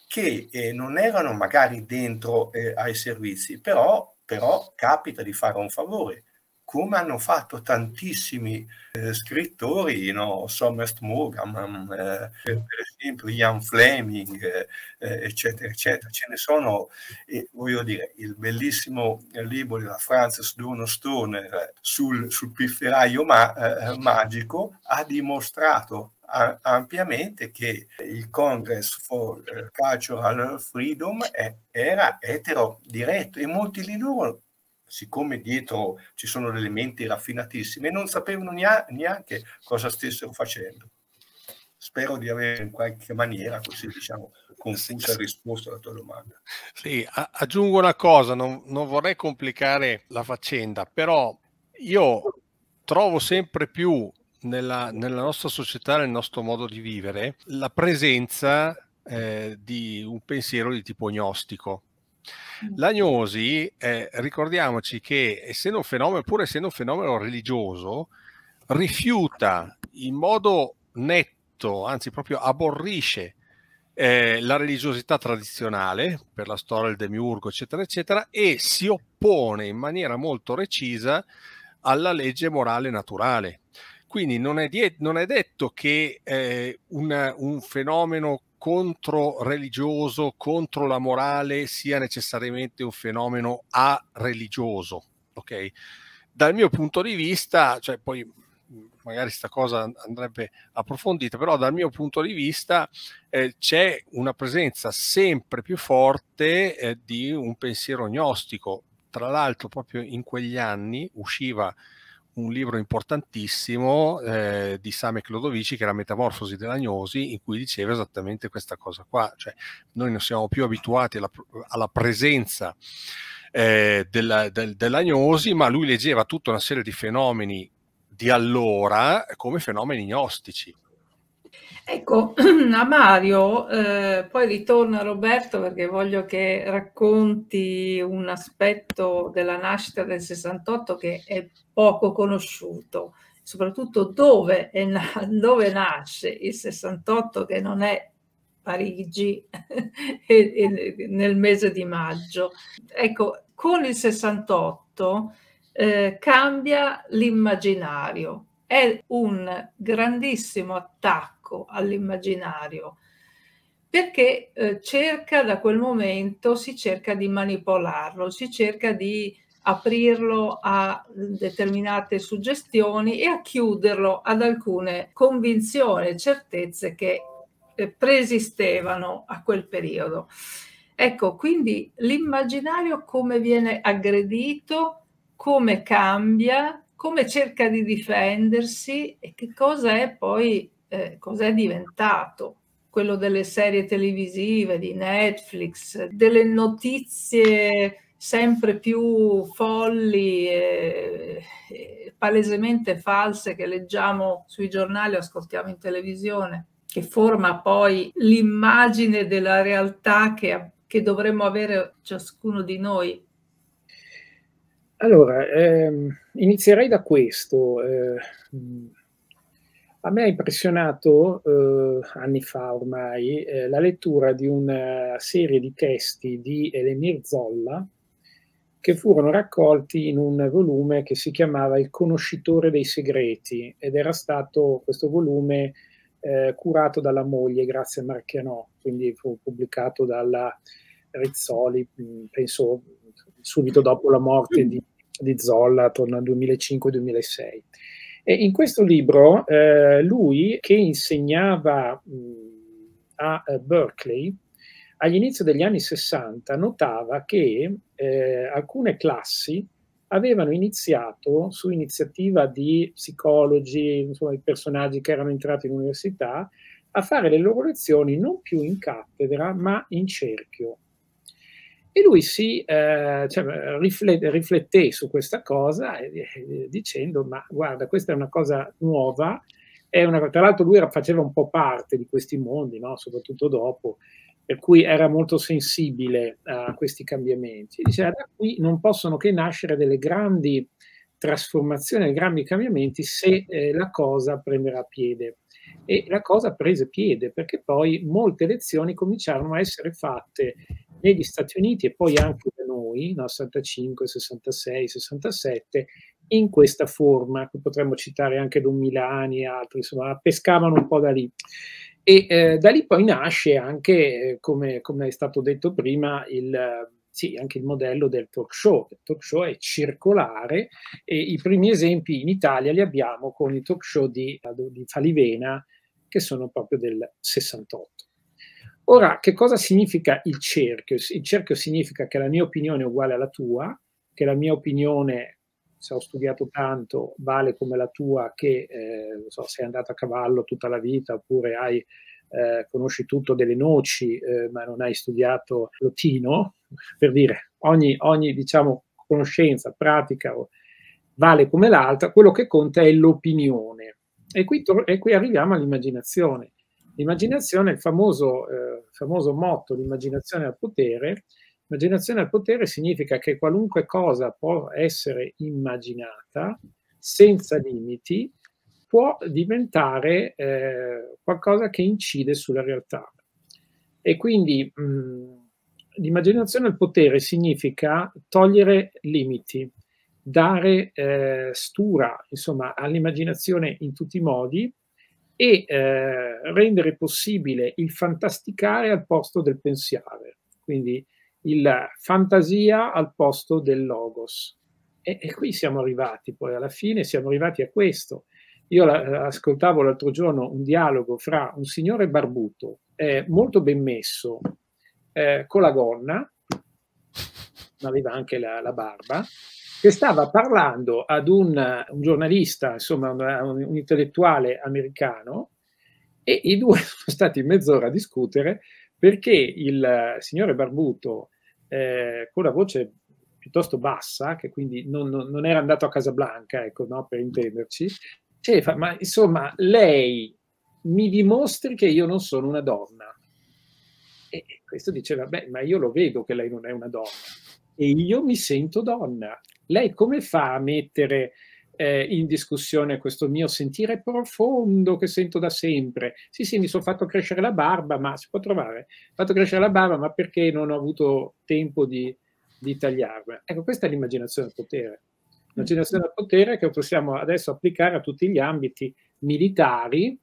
che eh, non erano magari dentro eh, ai servizi, però, però capita di fare un favore come hanno fatto tantissimi eh, scrittori, no? Somerset Maugham, mm, eh, per esempio Ian Fleming, eh, eh eccetera, eccetera. Ce ne sono, voglio dire, il bellissimo libro della Frances Dono Stoner sul, sul pifferaio ma, eh, magico ha dimostrato a, ampiamente che il Congress for eh, Cultural Freedom è, era etero diretto e molti di loro siccome dietro ci sono delle menti raffinatissime, non sapevano neanche cosa stessero facendo. Spero di avere in qualche maniera così, diciamo, confusa risposta alla tua domanda. Sì, aggiungo una cosa, non, non vorrei complicare la faccenda, però io trovo sempre più nella, nella, nostra società, nel nostro modo di vivere, la presenza eh, di un pensiero di tipo gnostico. Mm. L'agnosi, eh, ricordiamoci che essendo un fenomeno, pur essendo un fenomeno religioso, rifiuta in modo netto, anzi proprio aborrisce eh, la religiosità tradizionale per la storia del demiurgo, eccetera, eccetera, e si oppone in maniera molto recisa alla legge morale naturale. Quindi non è, die- non è detto che eh, una, un fenomeno contro religioso, contro la morale sia necessariamente un fenomeno a religioso, ok? Dal mio punto di vista, cioè poi magari questa cosa andrebbe approfondita, però dal mio punto di vista eh, c'è una presenza sempre più forte eh, di un pensiero gnostico. Tra l'altro proprio in quegli anni usciva un libro importantissimo eh, di Same Clodovici che era Metamorfosi della Gnosi in cui diceva esattamente questa cosa qua, cioè noi non siamo più abituati alla, alla presenza eh, della, del, dell'Agnosi, ma lui leggeva tutta una serie di fenomeni di allora come fenomeni gnostici Ecco, a Mario, eh, poi a Roberto perché voglio che racconti un aspetto della nascita del 68 che è poco conosciuto, soprattutto dove, è, dove nasce il 68 che non è Parigi e, e nel mese di maggio. Ecco, con il 68 eh, cambia l'immaginario, è un grandissimo attacco attacco all'immaginario, perché eh, cerca da quel momento, si cerca di manipolarlo, si cerca di aprirlo a determinate suggestioni e a chiuderlo ad alcune convinzioni e certezze che eh, preesistevano a quel periodo. Ecco, quindi l'immaginario come viene aggredito, come cambia, come cerca di difendersi e che cosa è poi eh, cos'è diventato quello delle serie televisive, di Netflix, delle notizie sempre più folli e, e palesemente false che leggiamo sui giornali o ascoltiamo in televisione, che forma poi l'immagine della realtà che, che dovremmo avere ciascuno di noi. Allora, ehm, inizierei da questo. Eh, a me ha impressionato eh, anni fa ormai eh, la lettura di una serie di testi di Elenir Zolla che furono raccolti in un volume che si chiamava Il conoscitore dei segreti ed era stato questo volume eh, curato dalla moglie grazie a Marchianò, quindi fu pubblicato dalla Rizzoli, mm, penso subito dopo la morte di, di Zolla, attorno al 2005-2006 e in questo libro eh, lui, che insegnava mh, a eh, Berkeley, all'inizio degli anni 60 notava che eh, alcune classi avevano iniziato su iniziativa di psicologi, insomma, i personaggi che erano entrati in università, a fare le loro lezioni non più in cattedra ma in cerchio, e lui si eh, cioè, riflette, rifletté su questa cosa eh, dicendo, ma guarda, questa è una cosa nuova, una, tra l'altro lui faceva un po' parte di questi mondi, no? soprattutto dopo, per cui era molto sensibile a questi cambiamenti. E diceva, ah, da qui non possono che nascere delle grandi trasformazioni, dei grandi cambiamenti se eh, la cosa prenderà piede. E la cosa prese piede perché poi molte lezioni cominciarono a essere fatte negli Stati Uniti e poi anche da noi, no, 65, 66, 67, in questa forma, che potremmo citare anche Don Milani e altri, insomma, pescavano un po' da lì. E eh, da lì poi nasce anche, eh, come, come è stato detto prima, il sì, anche il modello del talk show. Il talk show è circolare e i primi esempi in Italia li abbiamo con i talk show di, di Falivena che sono proprio del 68. Ora, che cosa significa il cerchio? Il cerchio significa che la mia opinione è uguale alla tua, che la mia opinione, se ho studiato tanto, vale come la tua, che eh, so, sei andato a cavallo tutta la vita oppure hai, eh, conosci tutto delle noci eh, ma non hai studiato lotino, per dire ogni, ogni diciamo, conoscenza, pratica vale come l'altra, quello che conta è l'opinione. E qui, e qui arriviamo all'immaginazione L'immaginazione, il famoso, eh, famoso motto, l'immaginazione al potere, immaginazione al potere significa che qualunque cosa può essere immaginata senza limiti, può diventare eh, qualcosa che incide sulla realtà. E quindi mh, mm, l'immaginazione al potere significa togliere limiti, dare eh, stura, insomma, all'immaginazione in tutti i modi, e eh, rendere possibile il fantasticare al posto del pensare, quindi il fantasia al posto del logos. E, e qui siamo arrivati, poi alla fine siamo arrivati a questo. Io la, ascoltavo l'altro giorno un dialogo fra un signore barbuto, eh, molto ben messo, eh, con la gonna, ma aveva anche la, la barba, che stava parlando ad un, un giornalista, insomma un, un, intellettuale americano, e i due sono stati mezz'ora a discutere perché il signore Barbuto, eh, con la voce piuttosto bassa, che quindi non, non, non era andato a Casablanca, ecco, no, per intenderci, diceva, cioè, ma insomma, lei mi dimostri che io non sono una donna. E questo diceva, beh, ma io lo vedo che lei non è una donna e io mi sento donna. Lei come fa a mettere eh, in discussione questo mio sentire profondo che sento da sempre? Sì, sì, mi sono fatto crescere la barba, ma si può trovare. Ho fatto crescere la barba, ma perché non ho avuto tempo di, di tagliarla? Ecco, questa è l'immaginazione del potere. L'immaginazione del potere che possiamo adesso applicare a tutti gli ambiti militari,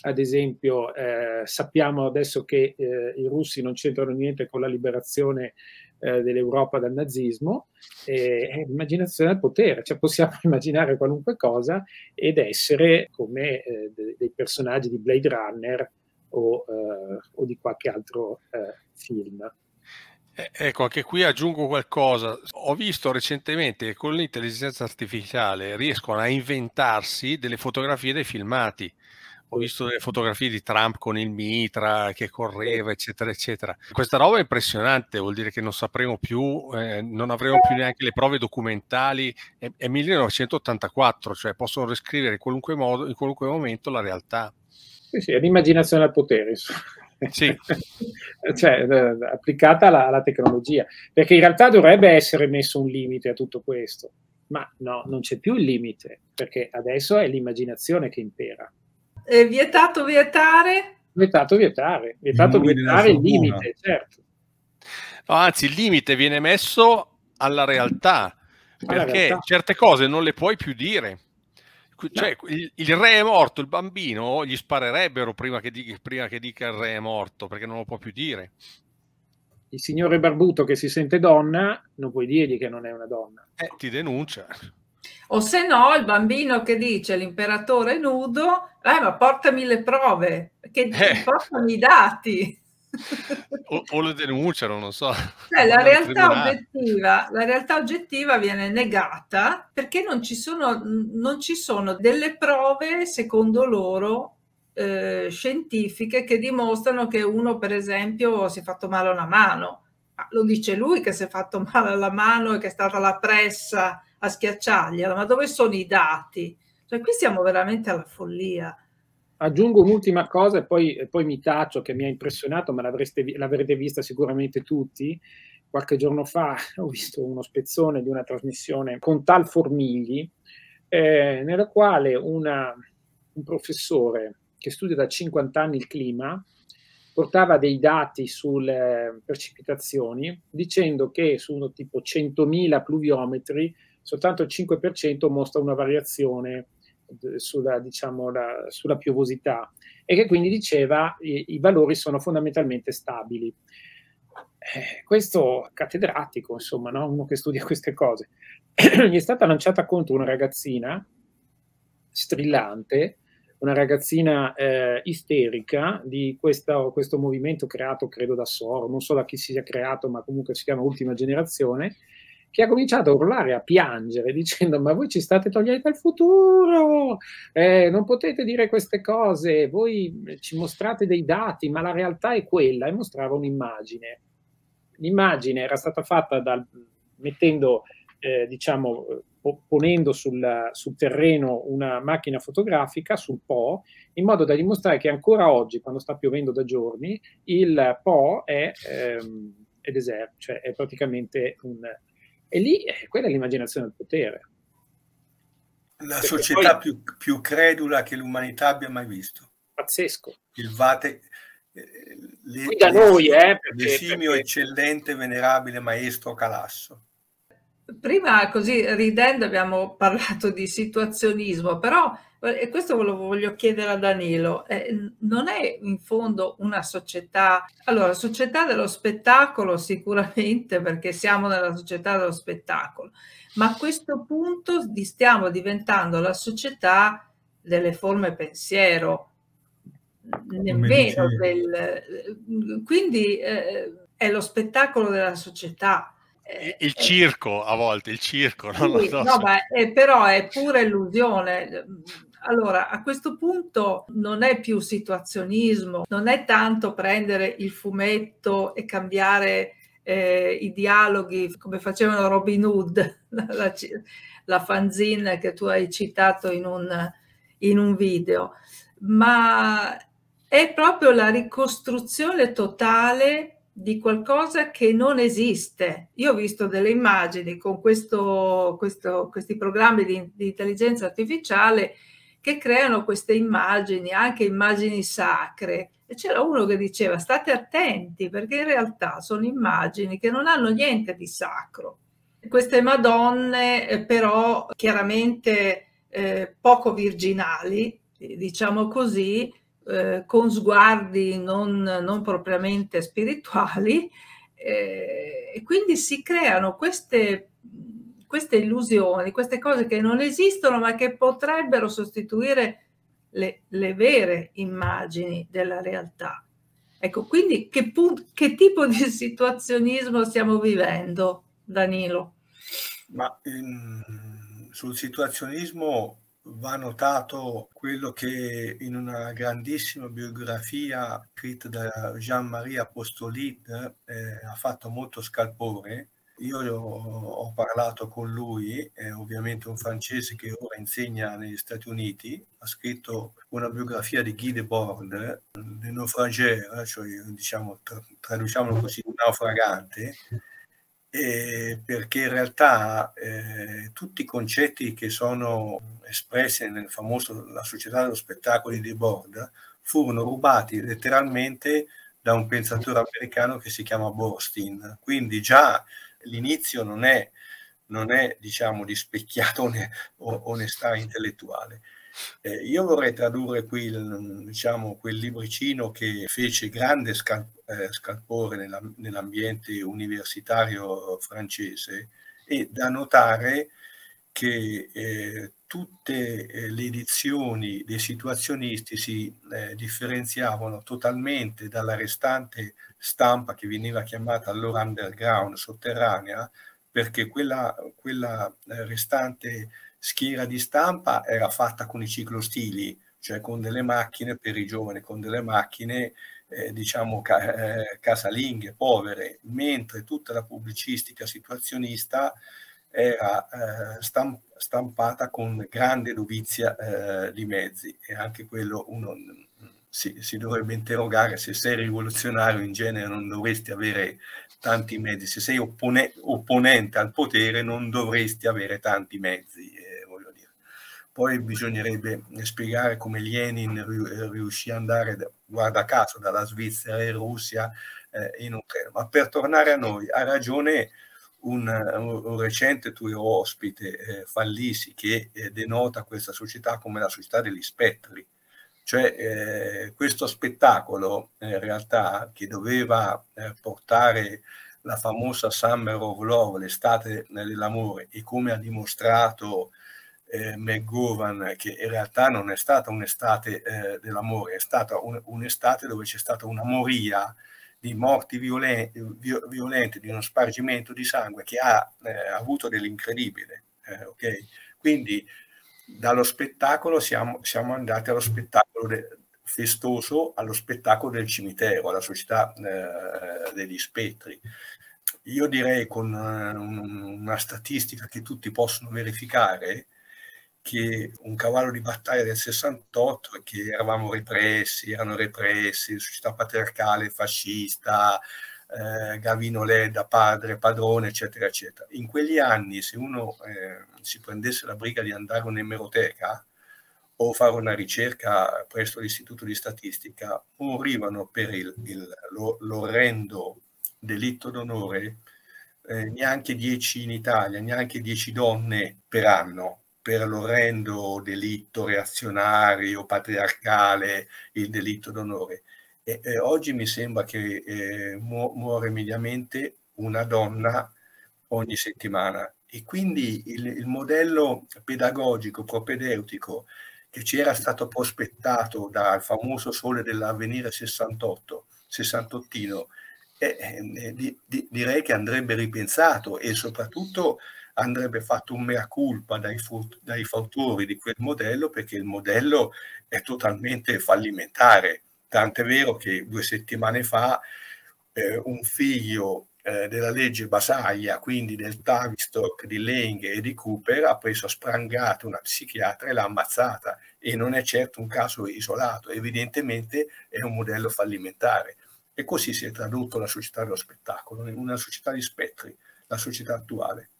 ad esempio eh, sappiamo adesso che eh, i russi non c'entrano niente con la liberazione eh, dell'Europa dal nazismo, e, è l'immaginazione al potere, cioè possiamo immaginare qualunque cosa ed essere come eh, de- dei personaggi di Blade Runner o, eh, o di qualche altro eh, film. Ecco, anche qui aggiungo qualcosa. Ho visto recentemente che con l'intelligenza artificiale riescono a inventarsi delle fotografie dei filmati ho visto delle fotografie di Trump con il mitra che correva, eccetera, eccetera. Questa roba è impressionante, vuol dire che non sapremo più, eh, non avremo più neanche le prove documentali. È, è 1984, cioè possono riscrivere in qualunque modo, in qualunque momento la realtà. Sì, sì, è l'immaginazione al potere. Sì. cioè, eh, applicata alla, alla tecnologia, perché in realtà dovrebbe essere messo un limite a tutto questo, ma no, non c'è più il limite, perché adesso è l'immaginazione che impera. Eh, vietato vietare? Vietato vietare, vietato vietare il limite, certo. No, anzi, il limite viene messo alla realtà, alla perché realtà. certe cose non le puoi più dire. Cioè, no. il, il, re è morto, il bambino gli sparerebbero prima che, dica, prima che dica il re è morto, perché non lo può più dire. Il signore barbuto che si sente donna, non puoi dirgli che non è una donna. Eh, ti denuncia. O se no, il bambino che dice l'imperatore è nudo, eh, ma portami le prove, che eh. portami i dati. O, o, lo denunciano, non so. Cioè, la, realtà oggettiva, la, realtà oggettiva, viene negata perché non ci sono, non ci sono delle prove, secondo loro, eh, scientifiche che dimostrano che uno, per esempio, si è fatto male a una mano. Lo dice lui che si è fatto male alla mano e che è stata la pressa a schiacciargliela, ma dove sono i dati? Cioè qui siamo veramente alla follia. Aggiungo un'ultima cosa e poi, poi mi taccio che mi ha impressionato, ma l'avrete vista sicuramente tutti. Qualche giorno fa ho visto uno spezzone di una trasmissione con tal Formigli, eh, nella quale una, un professore che studia da 50 anni il clima portava dei dati sulle eh, precipitazioni dicendo che su uno tipo 100.000 pluviometri soltanto il 5% mostra una variazione eh, sulla, diciamo, la, sulla piovosità e che quindi diceva i, i valori sono fondamentalmente stabili. Eh, questo cattedratico, insomma, no? uno che studia queste cose, gli è stata lanciata contro una ragazzina strillante, una ragazzina eh, isterica di questo, questo movimento creato credo da Soro, non so da chi si sia creato, ma comunque si chiama Ultima Generazione, che ha cominciato a urlare, a piangere, dicendo ma voi ci state togliendo il futuro, eh, non potete dire queste cose, voi eh, ci mostrate dei dati, ma la realtà è quella, e mostrava un'immagine. L'immagine era stata fatta dal, mettendo, eh, diciamo, ponendo sul, sul, terreno una macchina fotografica sul Po, in modo da dimostrare che ancora oggi, quando sta piovendo da giorni, il Po è, ehm, è deserto, cioè è praticamente un, e lì eh, quella è l'immaginazione del potere. La Perché società poi... più, più, credula che l'umanità abbia mai visto. Pazzesco. Il Vate, eh, le, Qui da le, noi, eh, perché, l'esimio perché... eccellente venerabile maestro Calasso. Prima così ridendo abbiamo parlato di situazionismo, però e questo ve lo voglio chiedere a Danilo, eh, non è in fondo una società, allora società dello spettacolo sicuramente perché siamo nella società dello spettacolo, ma a questo punto stiamo diventando la società delle forme pensiero, nemmeno del... Eh, quindi eh, è lo spettacolo della società il circo a volte, il circo, sì, non lo so. No, ma è, eh, però è pura illusione. Allora, a questo punto non è più situazionismo, non è tanto prendere il fumetto e cambiare eh, i dialoghi come facevano Robin Hood, la, la fanzine che tu hai citato in un, in un video, ma è proprio la ricostruzione totale di qualcosa che non esiste. Io ho visto delle immagini con questo, questo, questi programmi di, di intelligenza artificiale che creano queste immagini, anche immagini sacre. E c'era uno che diceva state attenti perché in realtà sono immagini che non hanno niente di sacro. Queste madonne eh, però chiaramente eh, poco virginali, diciamo così, eh, con sguardi non, non propriamente spirituali eh, e quindi si creano queste, queste illusioni, queste cose che non esistono ma che potrebbero sostituire le, le vere immagini della realtà. Ecco, quindi che, che tipo di situazionismo stiamo vivendo, Danilo? Ma ehm, sul situazionismo va notato quello che in una grandissima biografia scritta da Jean-Marie Apostolide eh, ha fatto molto scalpore. Io ho parlato con lui, è ovviamente un francese che ora insegna negli Stati Uniti, ha scritto una biografia di Guy Debord, Le naufragère, cioè diciamo, traduciamolo così, naufragante, eh, perché in realtà eh, tutti i concetti che sono espressi nel famoso La società dello spettacolo di Borda furono rubati letteralmente da un pensatore americano che si chiama Borstein. Quindi già l'inizio non è, non è diciamo, di specchiato onestà intellettuale. Eh, io vorrei tradurre qui il, diciamo, quel libricino che fece grande scal eh, scalpore nella, nell'ambiente universitario francese e da notare che eh, tutte eh, le edizioni dei situazionisti si eh, differenziavano totalmente dalla restante stampa che veniva chiamata allora underground, sotterranea, perché quella, quella eh, restante schiera di stampa era fatta con i ciclostili, cioè con delle macchine per i giovani, con delle macchine eh, diciamo ca eh, casalinghe, povere, mentre tutta la pubblicistica situazionista era eh, stamp stampata con grande dovizia eh, di mezzi e anche quello uno mm, si, si, dovrebbe interrogare se sei rivoluzionario in genere non dovresti avere tanti mezzi, se sei oppone opponente al potere non dovresti avere tanti mezzi eh. Poi bisognerebbe spiegare come Lenin riuscì ad andare, guarda caso, dalla Svizzera in Russia eh, in Ucraina. Ma per tornare a noi, ha ragione un, un recente tuo ospite, eh, Fallisi, che eh, denota questa società come la società degli spettri. Cioè eh, questo spettacolo, eh, in realtà, che doveva eh, portare la famosa Summer of Love, l'estate dell'amore, e come ha dimostrato eh, McGowan, che in realtà non è stata un'estate eh, dell'amore, è stata un, un'estate dove c'è stata una moria di morti violen- violente, di uno spargimento di sangue che ha eh, avuto dell'incredibile. Eh, okay? Quindi dallo spettacolo siamo, siamo andati allo spettacolo de- festoso, allo spettacolo del cimitero, alla società eh, degli spettri. Io direi con eh, una statistica che tutti possono verificare, che un cavallo di battaglia del 68 è che eravamo repressi, erano repressi, società patriarcale, fascista, eh, Gavino Leda, padre, padrone, eccetera, eccetera. In quegli anni, se uno eh, si prendesse la briga di andare a un'emeroteca o fare una ricerca presso l'Istituto di Statistica, morivano per il, il, lo, l'orrendo delitto d'onore eh, neanche 10 in Italia, neanche 10 donne per anno per l'orrendo delitto reazionario, patriarcale, il delitto d'onore. E, e oggi mi sembra che eh, mu- muore mediamente una donna ogni settimana e quindi il, il modello pedagogico, propedeutico, che ci era stato prospettato dal famoso sole dell'avvenire 68, 68, eh, eh, di, di, direi che andrebbe ripensato e soprattutto andrebbe fatto un mea culpa dai, dai fautori di quel modello perché il modello è totalmente fallimentare. Tant'è vero che due settimane fa eh, un figlio eh, della legge Basaglia, quindi del Tavistock, di Leng e di Cooper, ha preso a sprangata una psichiatra e l'ha ammazzata. E non è certo un caso isolato, evidentemente è un modello fallimentare. E così si è tradotto la società dello spettacolo, in una società di spettri, la società attuale.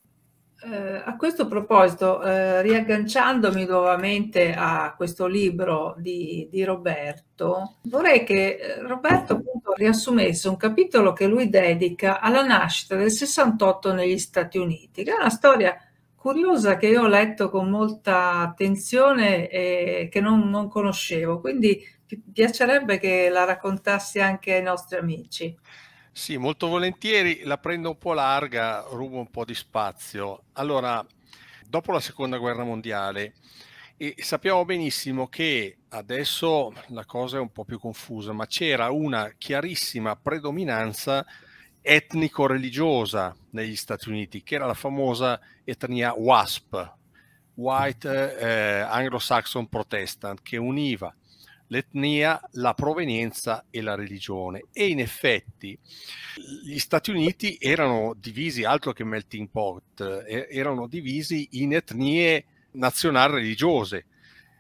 Eh, a questo proposito, eh, riagganciandomi nuovamente a questo libro di, di Roberto, vorrei che eh, Roberto appunto, riassumesse un capitolo che lui dedica alla nascita del 68 negli Stati Uniti, che è una storia curiosa che io ho letto con molta attenzione e che non, non conoscevo, quindi mi piacerebbe che la raccontassi anche ai nostri amici. Sì, molto volentieri, la prendo un po' larga, rubo un po' di spazio. Allora, dopo la seconda guerra mondiale, e sappiamo benissimo che adesso la cosa è un po' più confusa, ma c'era una chiarissima predominanza etnico-religiosa negli Stati Uniti, che era la famosa etnia WASP, White eh, Anglo-Saxon Protestant, che univa l'etnia, la provenienza e la religione. E in effetti gli Stati Uniti erano divisi, altro che melting pot, eh, erano divisi in etnie nazionali religiose.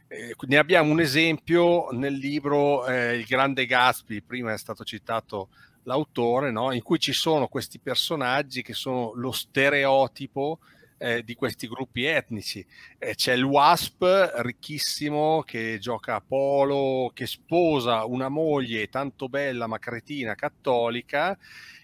Eh, ne abbiamo un esempio nel libro eh, Il grande Gatsby, prima è stato citato l'autore, no? in cui ci sono questi personaggi che sono lo stereotipo eh, di questi gruppi etnici. Eh, c'è il WASP ricchissimo che gioca a polo, che sposa una moglie tanto bella ma cretina cattolica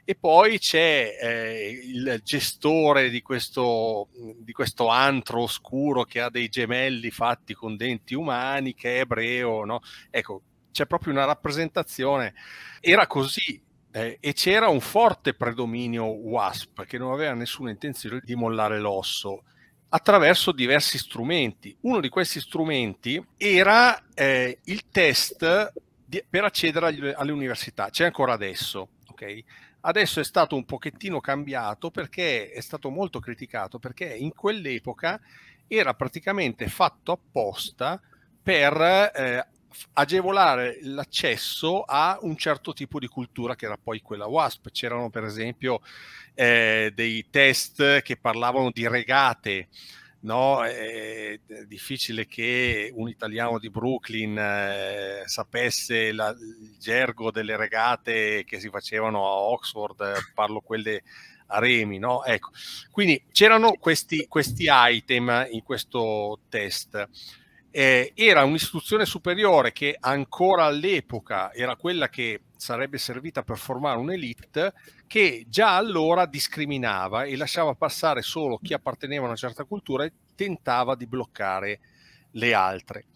e poi c'è eh, il gestore di questo, di questo, antro oscuro che ha dei gemelli fatti con denti umani che è ebreo. No? Ecco, c'è proprio una rappresentazione. Era così eh, e c'era un forte predominio WASP che non aveva nessuna intenzione di mollare l'osso attraverso diversi strumenti. Uno di questi strumenti era eh, il test di, per accedere agli, alle università, c'è ancora adesso, ok? Adesso è stato un pochettino cambiato perché è stato molto criticato perché in quell'epoca era praticamente fatto apposta per eh, agevolare l'accesso a un certo tipo di cultura che era poi quella WASP. C'erano per esempio eh, dei test che parlavano di regate. No, eh, è difficile che un italiano di Brooklyn eh, sapesse la, il gergo delle regate che si facevano a Oxford, parlo quelle a Remi, no? Ecco, quindi c'erano questi, questi item in questo test eh, era un'istituzione superiore che ancora all'epoca era quella che sarebbe servita per formare un'elite che già allora discriminava e lasciava passare solo chi apparteneva a una certa cultura e tentava di bloccare le altre.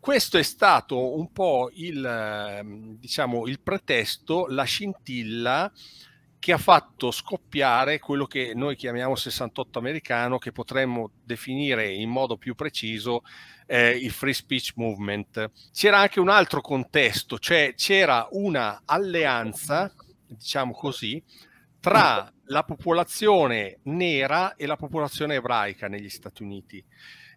Questo è stato un po' il, ehm, diciamo, il pretesto, la scintilla che ha fatto scoppiare quello che noi chiamiamo 68 americano, che potremmo definire in modo più preciso eh, il free speech movement. C'era anche un altro contesto, cioè c'era una alleanza, diciamo così, tra la popolazione nera e la popolazione ebraica negli Stati Uniti.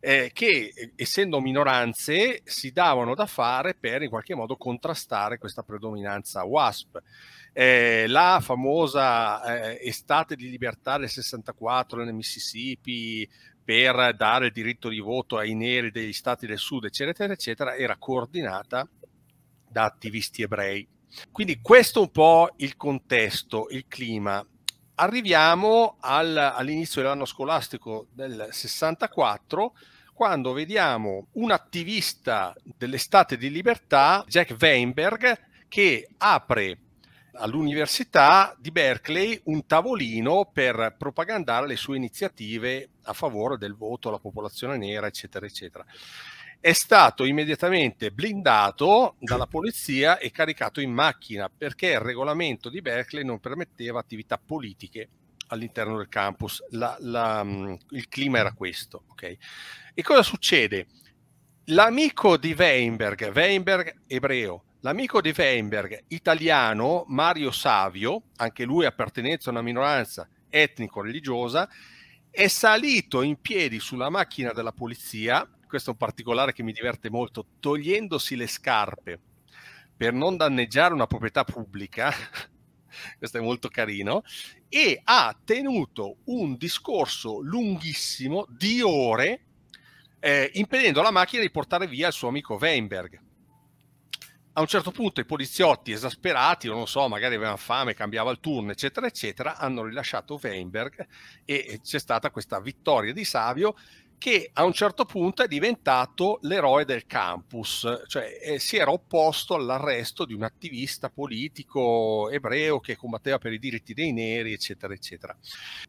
Eh, che essendo minoranze si davano da fare per in qualche modo contrastare questa predominanza WASP eh, la famosa eh, estate di libertà del 64 nel Mississippi per dare il diritto di voto ai neri degli stati del sud, eccetera, eccetera, era coordinata da attivisti ebrei. Quindi questo è un po' il contesto, il clima. Arriviamo al, all'inizio dell'anno scolastico del 64 quando vediamo un attivista dell'estate di libertà, Jack Weinberg, che apre all'Università di Berkeley un tavolino per propagandare le sue iniziative a favore del voto alla popolazione nera, eccetera, eccetera. È stato immediatamente blindato dalla polizia e caricato in macchina perché il regolamento di Berkeley non permetteva attività politiche all'interno del campus. La, la, mm, il clima era questo. Okay? E cosa succede? L'amico di Weinberg, Weinberg ebreo, L'amico di Weinberg, italiano Mario Savio, anche lui appartenente a una minoranza etnico-religiosa, è salito in piedi sulla macchina della polizia, questo è un particolare che mi diverte molto, togliendosi le scarpe per non danneggiare una proprietà pubblica, questo è molto carino, e ha tenuto un discorso lunghissimo di ore eh, impedendo alla macchina di portare via il suo amico Weinberg a un certo punto i poliziotti esasperati, non lo so, magari avevano fame, cambiava il turno, eccetera, eccetera, hanno rilasciato Weinberg e c'è stata questa vittoria di Savio che a un certo punto è diventato l'eroe del campus, cioè eh, si era opposto all'arresto di un attivista politico ebreo che combatteva per i diritti dei neri, eccetera, eccetera.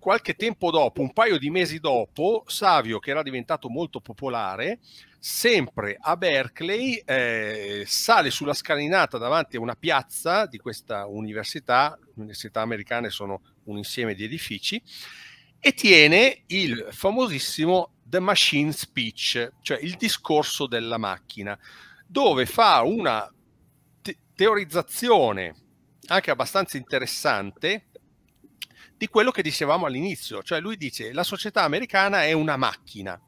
Qualche tempo dopo, un paio di mesi dopo, Savio, che era diventato molto popolare, sempre a Berkeley, eh, sale sulla scalinata davanti a una piazza di questa università, le università americane sono un insieme di edifici, e tiene il famosissimo The Machine Speech, cioè il discorso della macchina, dove fa una te- teorizzazione anche abbastanza interessante di quello che dicevamo all'inizio, cioè lui dice la società americana è una macchina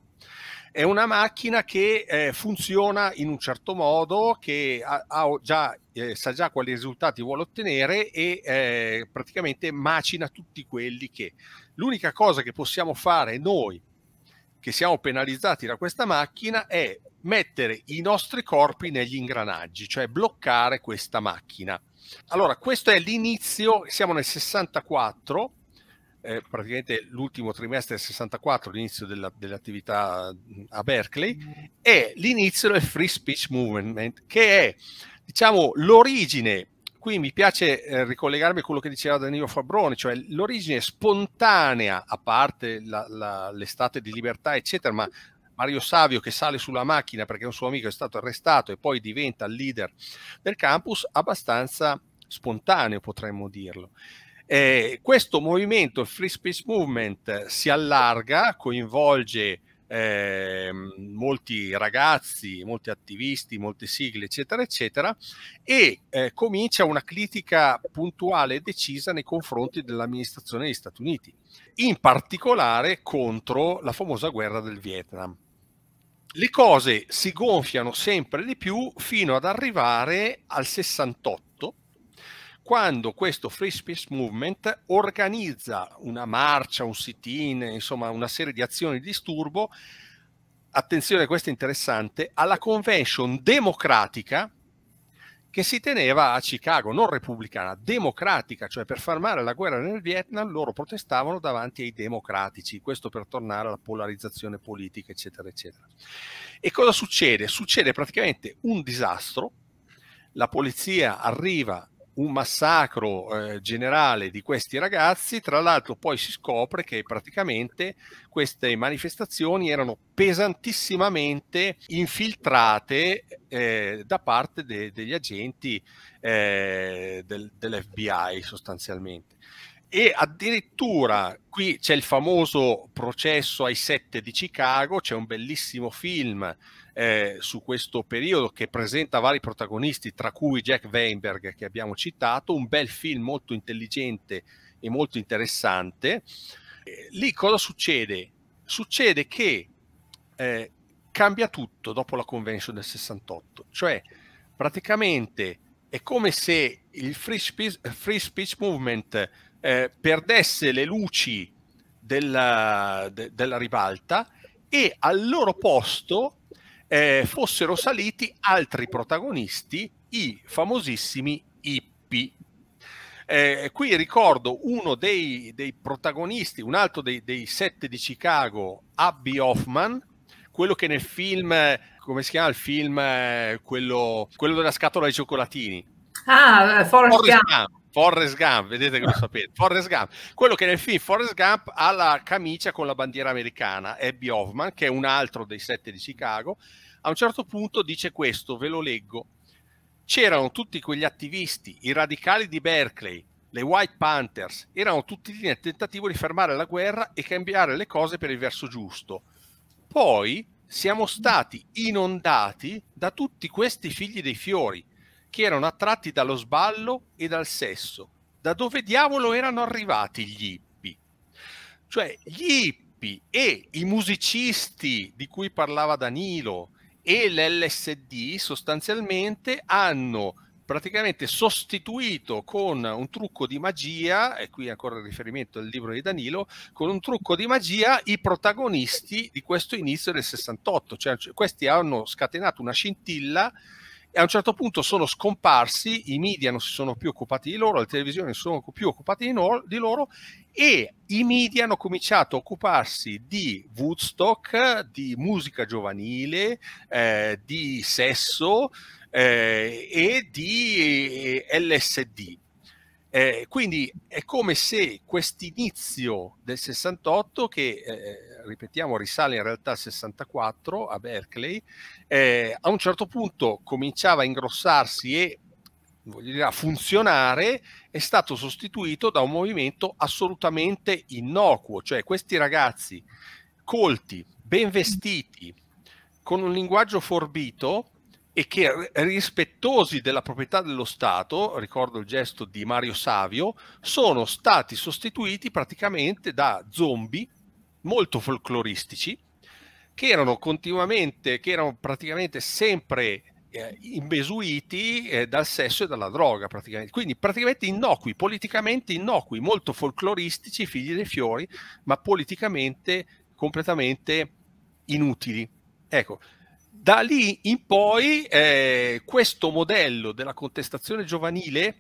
è una macchina che eh, funziona in un certo modo, che ha, ha già, eh, sa già quali risultati vuole ottenere e eh, praticamente macina tutti quelli che... L'unica cosa che possiamo fare noi, che siamo penalizzati da questa macchina, è mettere i nostri corpi negli ingranaggi, cioè bloccare questa macchina. Allora, questo è l'inizio, siamo nel 64 eh, praticamente l'ultimo trimestre del 64, l'inizio della, dell'attività a Berkeley, mm. e l'inizio del Free Speech Movement, che è diciamo, l'origine qui mi piace eh, ricollegarmi a quello che diceva Danilo Fabrone, cioè l'origine spontanea, a parte la, la, l'estate di libertà, eccetera, ma Mario Savio che sale sulla macchina perché un suo amico è stato arrestato e poi diventa il leader del campus, abbastanza spontaneo potremmo dirlo. Eh, questo movimento, il Free Space Movement, si allarga, coinvolge eh, molti ragazzi, molti attivisti, molte sigle, eccetera, eccetera, e eh, comincia una critica puntuale e decisa nei confronti dell'amministrazione degli Stati Uniti, in particolare contro la famosa guerra del Vietnam. Le cose si gonfiano sempre di più fino ad arrivare al 68 quando questo Free Speech Movement organizza una marcia, un sit-in, insomma una serie di azioni di disturbo, attenzione questo è interessante, alla convention democratica che si teneva a Chicago, non repubblicana, democratica, cioè per fermare la guerra nel Vietnam loro protestavano davanti ai democratici, questo per tornare alla polarizzazione politica, eccetera, eccetera. E cosa succede? Succede praticamente un disastro, la polizia arriva un massacro eh, generale di questi ragazzi, tra l'altro poi si scopre che praticamente queste manifestazioni erano pesantissimamente infiltrate eh, da parte de- degli agenti eh, del- dell'FBI sostanzialmente. E addirittura qui c'è il famoso processo ai sette di Chicago, c'è un bellissimo film eh, su questo periodo che presenta vari protagonisti, tra cui Jack Weinberg che abbiamo citato, un bel film molto intelligente e molto interessante. Eh, lì cosa succede? Succede che eh, cambia tutto dopo la convention del 68, cioè praticamente è come se il free speech, free speech movement eh, perdesse le luci della, de, della ribalta e al loro posto eh, fossero saliti altri protagonisti, i famosissimi Ippi. Eh, qui ricordo uno dei, dei protagonisti, un altro dei, dei, sette di Chicago, Abby Hoffman, quello che nel film, come si chiama il film, eh, quello, quello della scatola dei cioccolatini? Ah, eh, Forrest Gump. Forrest Gump, vedete che lo sapete. Forrest Gump, quello che nel film Forrest Gump ha la camicia con la bandiera americana, Abby Hoffman, che è un altro dei sette di Chicago, a un certo punto dice questo, ve lo leggo. C'erano tutti quegli attivisti, i radicali di Berkeley, le White Panthers, erano tutti lì nel tentativo di fermare la guerra e cambiare le cose per il verso giusto. Poi siamo stati inondati da tutti questi figli dei fiori, che erano attratti dallo sballo e dal sesso. Da dove diavolo erano arrivati gli hippie? Cioè, gli hippie e i musicisti di cui parlava Danilo e l'LSD sostanzialmente hanno praticamente sostituito con un trucco di magia, e qui ancora il riferimento al libro di Danilo, con un trucco di magia i protagonisti di questo inizio del 68, cioè, cioè questi hanno scatenato una scintilla e a un certo punto sono scomparsi, i media non si sono più occupati di loro, le televisioni non si sono più occupate di, no- di, loro e i media hanno cominciato a occuparsi di Woodstock, di musica giovanile, eh, di sesso eh, e di eh, LSD. Eh, quindi è come se quest'inizio del 68, che eh, ripetiamo risale in realtà al 64 a Berkeley, eh, a un certo punto cominciava a ingrossarsi e dire, a funzionare, è stato sostituito da un movimento assolutamente innocuo, cioè questi ragazzi colti, ben vestiti, con un linguaggio forbito, e che rispettosi della proprietà dello Stato, ricordo il gesto di Mario Savio, sono stati sostituiti praticamente da zombie molto folcloristici che erano continuamente, che erano praticamente sempre eh, imbesuiti eh, dal sesso e dalla droga, praticamente. quindi praticamente innocui, politicamente innocui, molto folcloristici, figli dei fiori, ma politicamente completamente inutili. Ecco, da lì in poi eh, questo modello della contestazione giovanile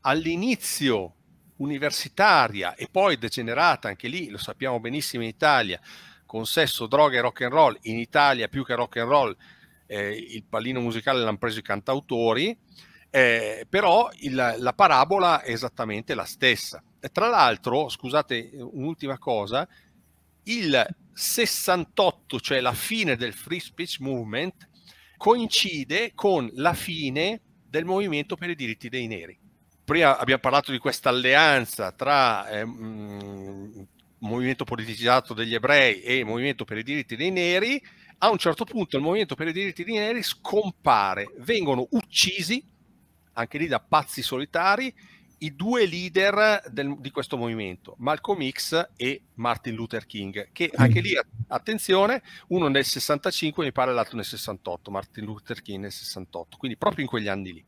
all'inizio universitaria e poi degenerata anche lì, lo sappiamo benissimo in Italia, con sesso, droga e rock and roll, in Italia più che rock and roll eh, il pallino musicale l'hanno preso i cantautori, eh, però il, la parabola è esattamente la stessa. E tra l'altro, scusate, un'ultima cosa, il 68, cioè la fine del free speech movement, coincide con la fine del movimento per i diritti dei neri. Prima abbiamo parlato di questa alleanza tra eh, movimento politicizzato degli ebrei e movimento per i diritti dei neri. A un certo punto il movimento per i diritti dei neri scompare, vengono uccisi, anche lì da pazzi solitari, i due leader del, di questo movimento, Malcolm X e Martin Luther King, che anche ah. lì, attenzione, uno nel 65 mi pare l'altro nel 68, Martin Luther King nel 68, quindi proprio in quegli anni lì.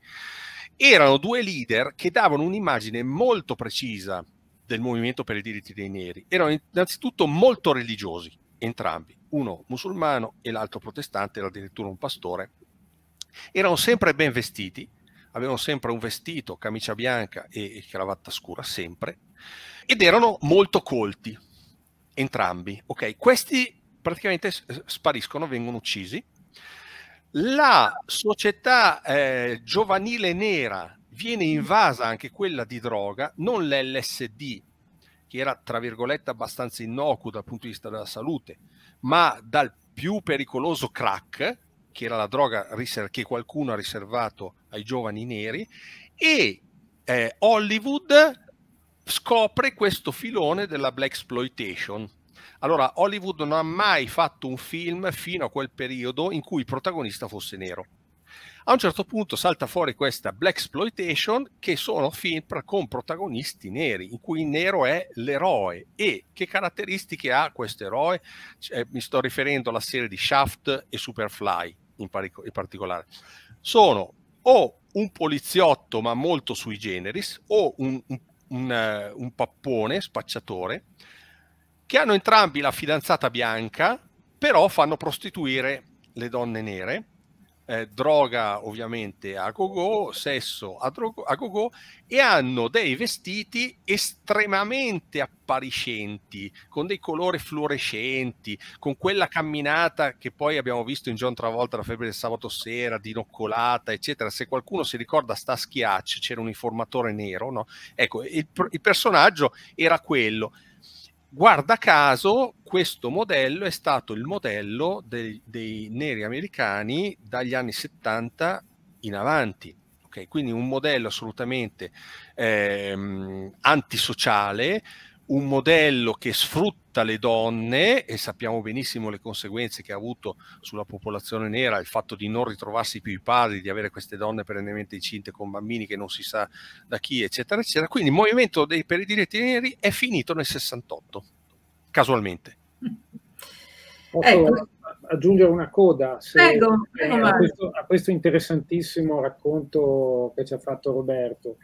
Erano due leader che davano un'immagine molto precisa del movimento per i diritti dei neri. Erano innanzitutto molto religiosi, entrambi, uno musulmano e l'altro protestante, era addirittura un pastore. Erano sempre ben vestiti, avevano sempre un vestito, camicia bianca e, e cravatta scura, sempre, ed erano molto colti, entrambi. Ok, questi praticamente spariscono, vengono uccisi. La società eh, giovanile nera viene invasa anche quella di droga, non l'LSD, che era tra virgolette abbastanza innocuo dal punto di vista della salute, ma dal più pericoloso crack, che era la droga che qualcuno ha riservato ai giovani neri, e eh, Hollywood scopre questo filone della black exploitation. Allora, Hollywood non ha mai fatto un film fino a quel periodo in cui il protagonista fosse nero. A un certo punto salta fuori questa black exploitation che sono film con protagonisti neri, in cui il nero è l'eroe. E che caratteristiche ha questo eroe? Cioè, mi sto riferendo alla serie di Shaft e Superfly, in, parico, in particolare, sono o un poliziotto ma molto sui generis o un, un, un, eh, un pappone spacciatore che hanno entrambi la fidanzata bianca però fanno prostituire le donne nere eh, droga ovviamente a gogo, sesso a, drogo, a gogo e hanno dei vestiti estremamente appariscenti, con dei colori fluorescenti, con quella camminata che poi abbiamo visto in John Travolta la febbre del sabato sera, dinoccolata, eccetera. Se qualcuno si ricorda sta schiaccio, c'era un informatore nero, no? Ecco, il, il personaggio era quello Guarda caso, questo modello è stato il modello dei, dei neri americani dagli anni 70 in avanti. Okay? Quindi un modello assolutamente ehm, antisociale, un modello che sfrutta le donne e sappiamo benissimo le conseguenze che ha avuto sulla popolazione nera il fatto di non ritrovarsi più i padri, di avere queste donne perennemente incinte con bambini che non si sa da chi, eccetera, eccetera. Quindi il movimento dei, per i diritti neri è finito nel 68, casualmente. Posso ecco. aggiungere una coda se, prego, prego, a, questo, a, questo, interessantissimo racconto che ci ha fatto Roberto,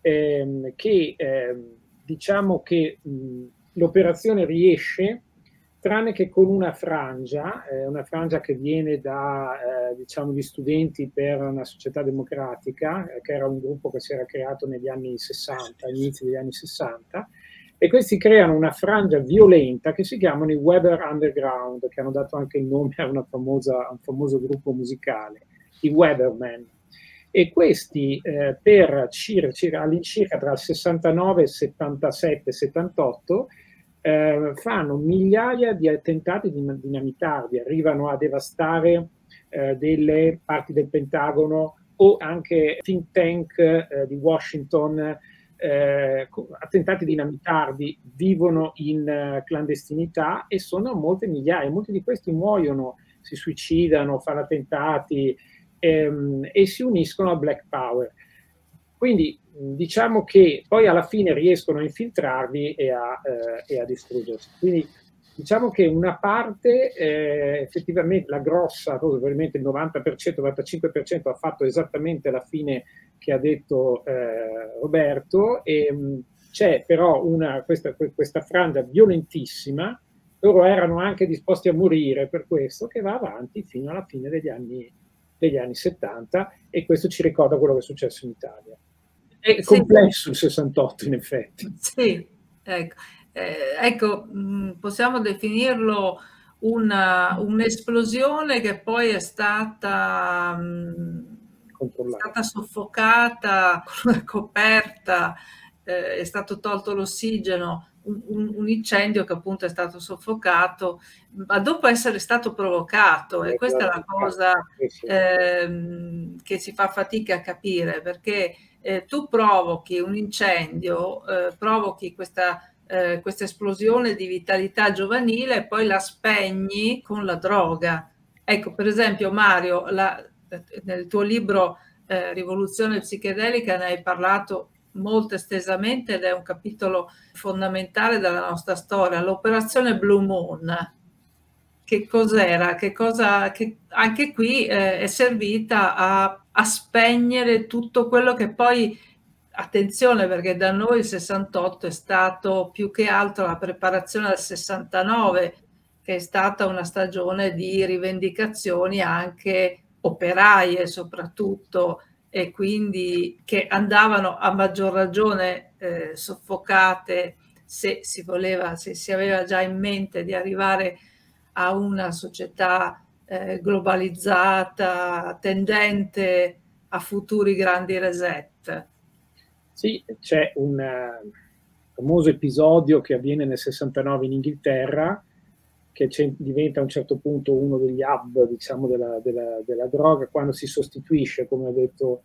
ehm, che... Ehm, diciamo che l'operazione riesce tranne che con una frangia, eh, una frangia che viene da eh, diciamo gli studenti per una società democratica, eh, che era un gruppo che si era creato negli anni 60, all'inizio degli anni 60, e questi creano una frangia violenta che si chiamano i Weber Underground, che hanno dato anche il nome a, famosa, a un famoso gruppo musicale, i Weberman e questi eh, per all'incirca tra il 69 e il 77 78 eh, fanno migliaia di attentati dinamitardi, arrivano a devastare eh, delle parti del Pentagono o anche think tank eh, di Washington, eh, attentati dinamitardi, vivono in eh, clandestinità e sono molte migliaia, molti di questi muoiono, si suicidano, fanno attentati, ehm, e si uniscono a Black Power. Quindi diciamo che poi alla fine riescono a infiltrarvi e a, eh, e a distruggersi. Quindi diciamo che una parte, eh, effettivamente la grossa, probabilmente il 90%, 95% ha fatto esattamente la fine che ha detto eh, Roberto, e ehm, c'è però una, questa, questa frangia violentissima, loro erano anche disposti a morire per questo, che va avanti fino alla fine degli anni degli anni 70 e questo ci ricorda quello che è successo in Italia. Eh, è complesso il 68 in effetti. Sì, ecco, eh, ecco mm, possiamo definirlo una, uh, un'esplosione che poi è stata, è mm, stata soffocata coperta, eh, è stato tolto l'ossigeno un, un, incendio che appunto è stato soffocato, ma dopo essere stato provocato, e questa è la esatto. cosa eh, che si fa fatica a capire, perché eh, tu provochi un incendio, eh, provochi questa, eh, questa esplosione di vitalità giovanile e poi la spegni con la droga. Ecco, per esempio Mario, la, eh, nel tuo libro eh, Rivoluzione psichedelica ne hai parlato molto estesamente ed è un capitolo fondamentale della nostra storia, l'operazione Blue Moon. Che cos'era? Che cosa, che anche qui eh, è servita a, a spegnere tutto quello che poi attenzione perché da noi il 68 è stato più che altro la preparazione al 69 che è stata una stagione di rivendicazioni anche operaie soprattutto e quindi che andavano a maggior ragione eh, soffocate se si voleva, se si aveva già in mente di arrivare a una società eh, globalizzata, tendente a futuri grandi reset. Sì, c'è un eh, famoso episodio che avviene nel 69 in Inghilterra, che diventa a un certo punto uno degli hub diciamo, della, della, della, droga, quando si sostituisce, come ha detto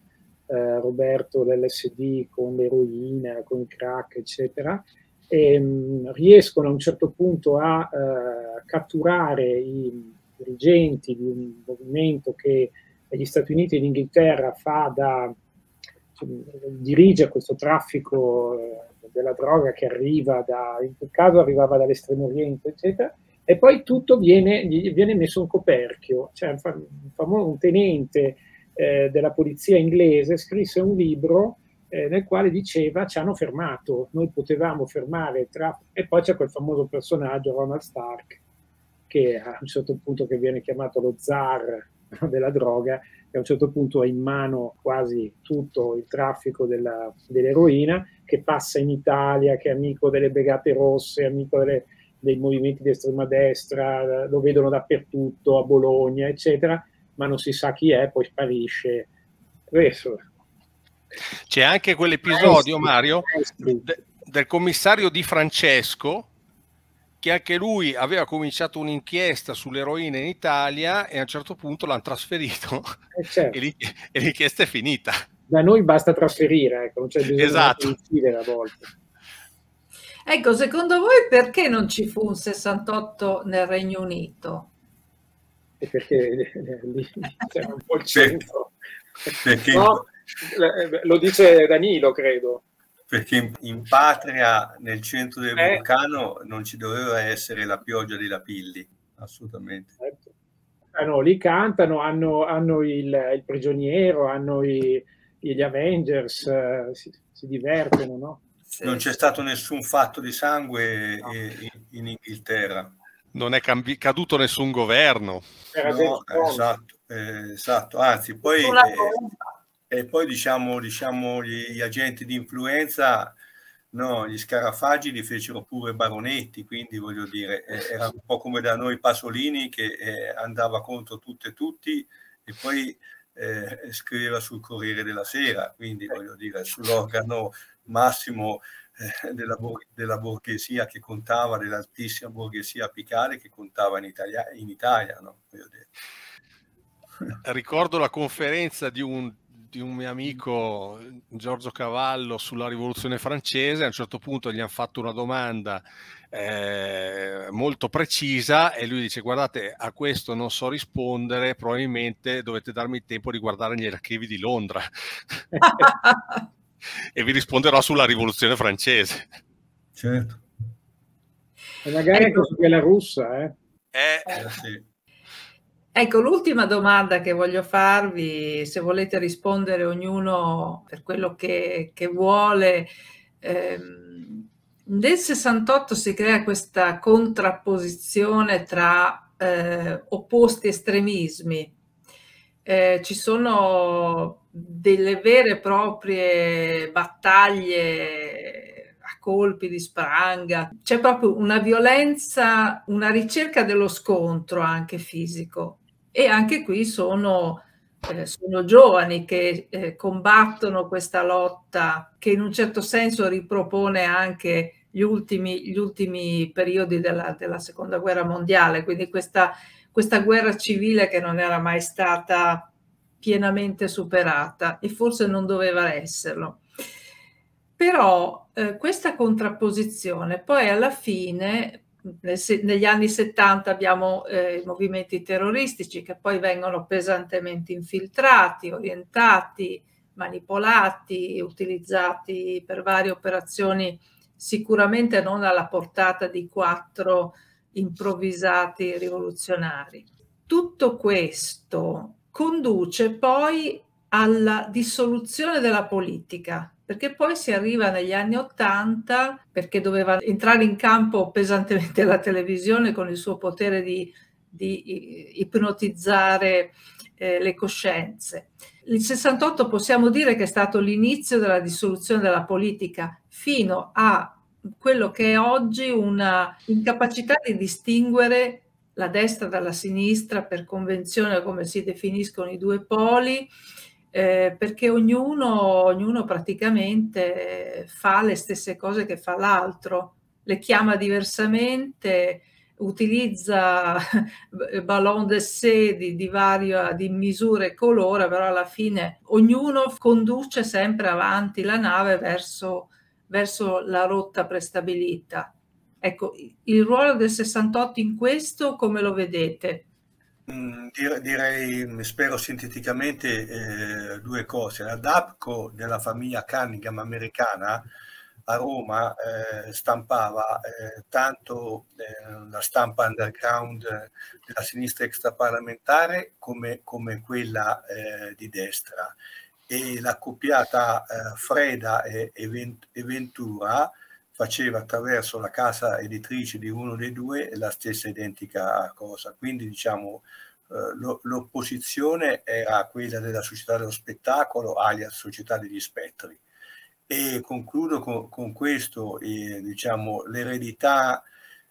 eh, Roberto, l'LSD con l'eroina, con il crack, eccetera, e, ehm, mh, riescono a un certo punto a eh, catturare i dirigenti di un movimento che negli Stati Uniti e l'Inghilterra fa da dirige questo traffico eh, della droga che arriva da, in quel caso arrivava dall'estremo oriente, eccetera, e poi tutto viene, viene messo un coperchio. Cioè, un, tenente eh, della polizia inglese scrisse un libro eh, nel quale diceva ci hanno fermato, noi potevamo fermare il E poi c'è quel famoso personaggio, Ronald Stark, che a un certo punto viene chiamato lo zar della droga, e a un certo punto ha in mano quasi tutto il traffico della, dell'eroina, che passa in Italia, che è amico delle Brigate Rosse, amico delle dei movimenti di estrema destra, lo vedono dappertutto, a Bologna, eccetera, ma non si sa chi è, poi sparisce. Questo. C'è anche quell'episodio, Mario, De, del commissario Di Francesco, che anche lui aveva cominciato un'inchiesta sull'eroina in Italia e a un certo punto l'hanno trasferito eh certo. e, l'inchiesta è finita. Da noi basta trasferire, ecco, non c'è bisogno esatto. di uccidere a volte. Ecco, secondo voi perché non ci fu un 68 nel Regno Unito? Perché eh, eh, lì c'è un po' il centro. Perché, no, eh, lo dice Danilo, credo. Perché in, in patria, nel centro del eh. vulcano, non ci doveva essere la pioggia di Lapilli, assolutamente. Certo. Ah, no, lì cantano, hanno, hanno il, il, prigioniero, hanno i, gli Avengers, si, si divertono, no? sì. non c'è stato nessun fatto di sangue no. in, Inghilterra. Non è caduto nessun governo. No, esatto, eh, esatto, anzi poi... Eh, e poi diciamo, diciamo gli, gli agenti di influenza No, gli scarafaggi li fecero pure baronetti, quindi voglio dire, eh, era un po' come da noi Pasolini che eh, andava contro tutte e tutti e poi eh, scriveva sul Corriere della Sera, quindi voglio dire, sull'organo massimo eh, della, mm. della, borghesia che contava, dell'altissima borghesia apicale che contava in Italia. In Italia no? Ricordo la conferenza di un, di un mio amico Giorgio Cavallo sulla rivoluzione francese, a un certo punto gli hanno fatto una domanda eh, molto precisa e lui dice guardate a questo non so rispondere, probabilmente dovete darmi il tempo di guardare gli archivi di Londra. e vi risponderò sulla rivoluzione francese. Certo. E magari ecco. anche sulla russa, eh. eh? Eh, eh sì. Ecco, l'ultima domanda che voglio farvi, se volete rispondere ognuno per quello che, che vuole. Ehm, nel 68 si crea questa contrapposizione tra eh, opposti estremismi. Eh, ci sono delle vere e proprie battaglie a colpi di spranga, c'è proprio una violenza, una ricerca dello scontro anche fisico e anche qui sono, eh, sono giovani che eh, combattono questa lotta che in un certo senso ripropone anche gli ultimi, gli ultimi periodi della, della seconda guerra mondiale, quindi questa, questa guerra civile che non era mai stata pienamente superata e forse non doveva esserlo. Però eh, questa contrapposizione poi alla fine, negli anni 70 abbiamo eh, i movimenti terroristici che poi vengono pesantemente infiltrati, orientati, manipolati, utilizzati per varie operazioni sicuramente non alla portata di quattro improvvisati rivoluzionari. Tutto questo conduce poi alla dissoluzione della politica, perché poi si arriva negli anni Ottanta, perché doveva entrare in campo pesantemente la televisione con il suo potere di, di ipnotizzare eh, le coscienze. Il 68 possiamo dire che è stato l'inizio della dissoluzione della politica fino a quello che è oggi una incapacità di distinguere la destra dalla sinistra per convenzione come si definiscono i due poli, eh, perché ognuno, ognuno praticamente eh, fa le stesse cose che fa l'altro, le chiama diversamente, utilizza ballon de di, di, varia, di misure e colore, però alla fine ognuno conduce sempre avanti la nave verso, verso la rotta prestabilita. Ecco, il ruolo del 68 in questo come lo vedete? Mm, direi, spero sinteticamente, eh, due cose. La DAPCO della famiglia Cunningham americana a Roma eh, stampava eh, tanto eh, la stampa underground eh, della sinistra extraparlamentare come, come quella eh, di destra e la coppiata Freda e, e Ventura faceva attraverso la casa editrice di uno dei due la stessa identica cosa. Quindi diciamo eh, l'opposizione era quella della società dello spettacolo alla società degli spettri. E concludo con, con questo, eh, diciamo, l'eredità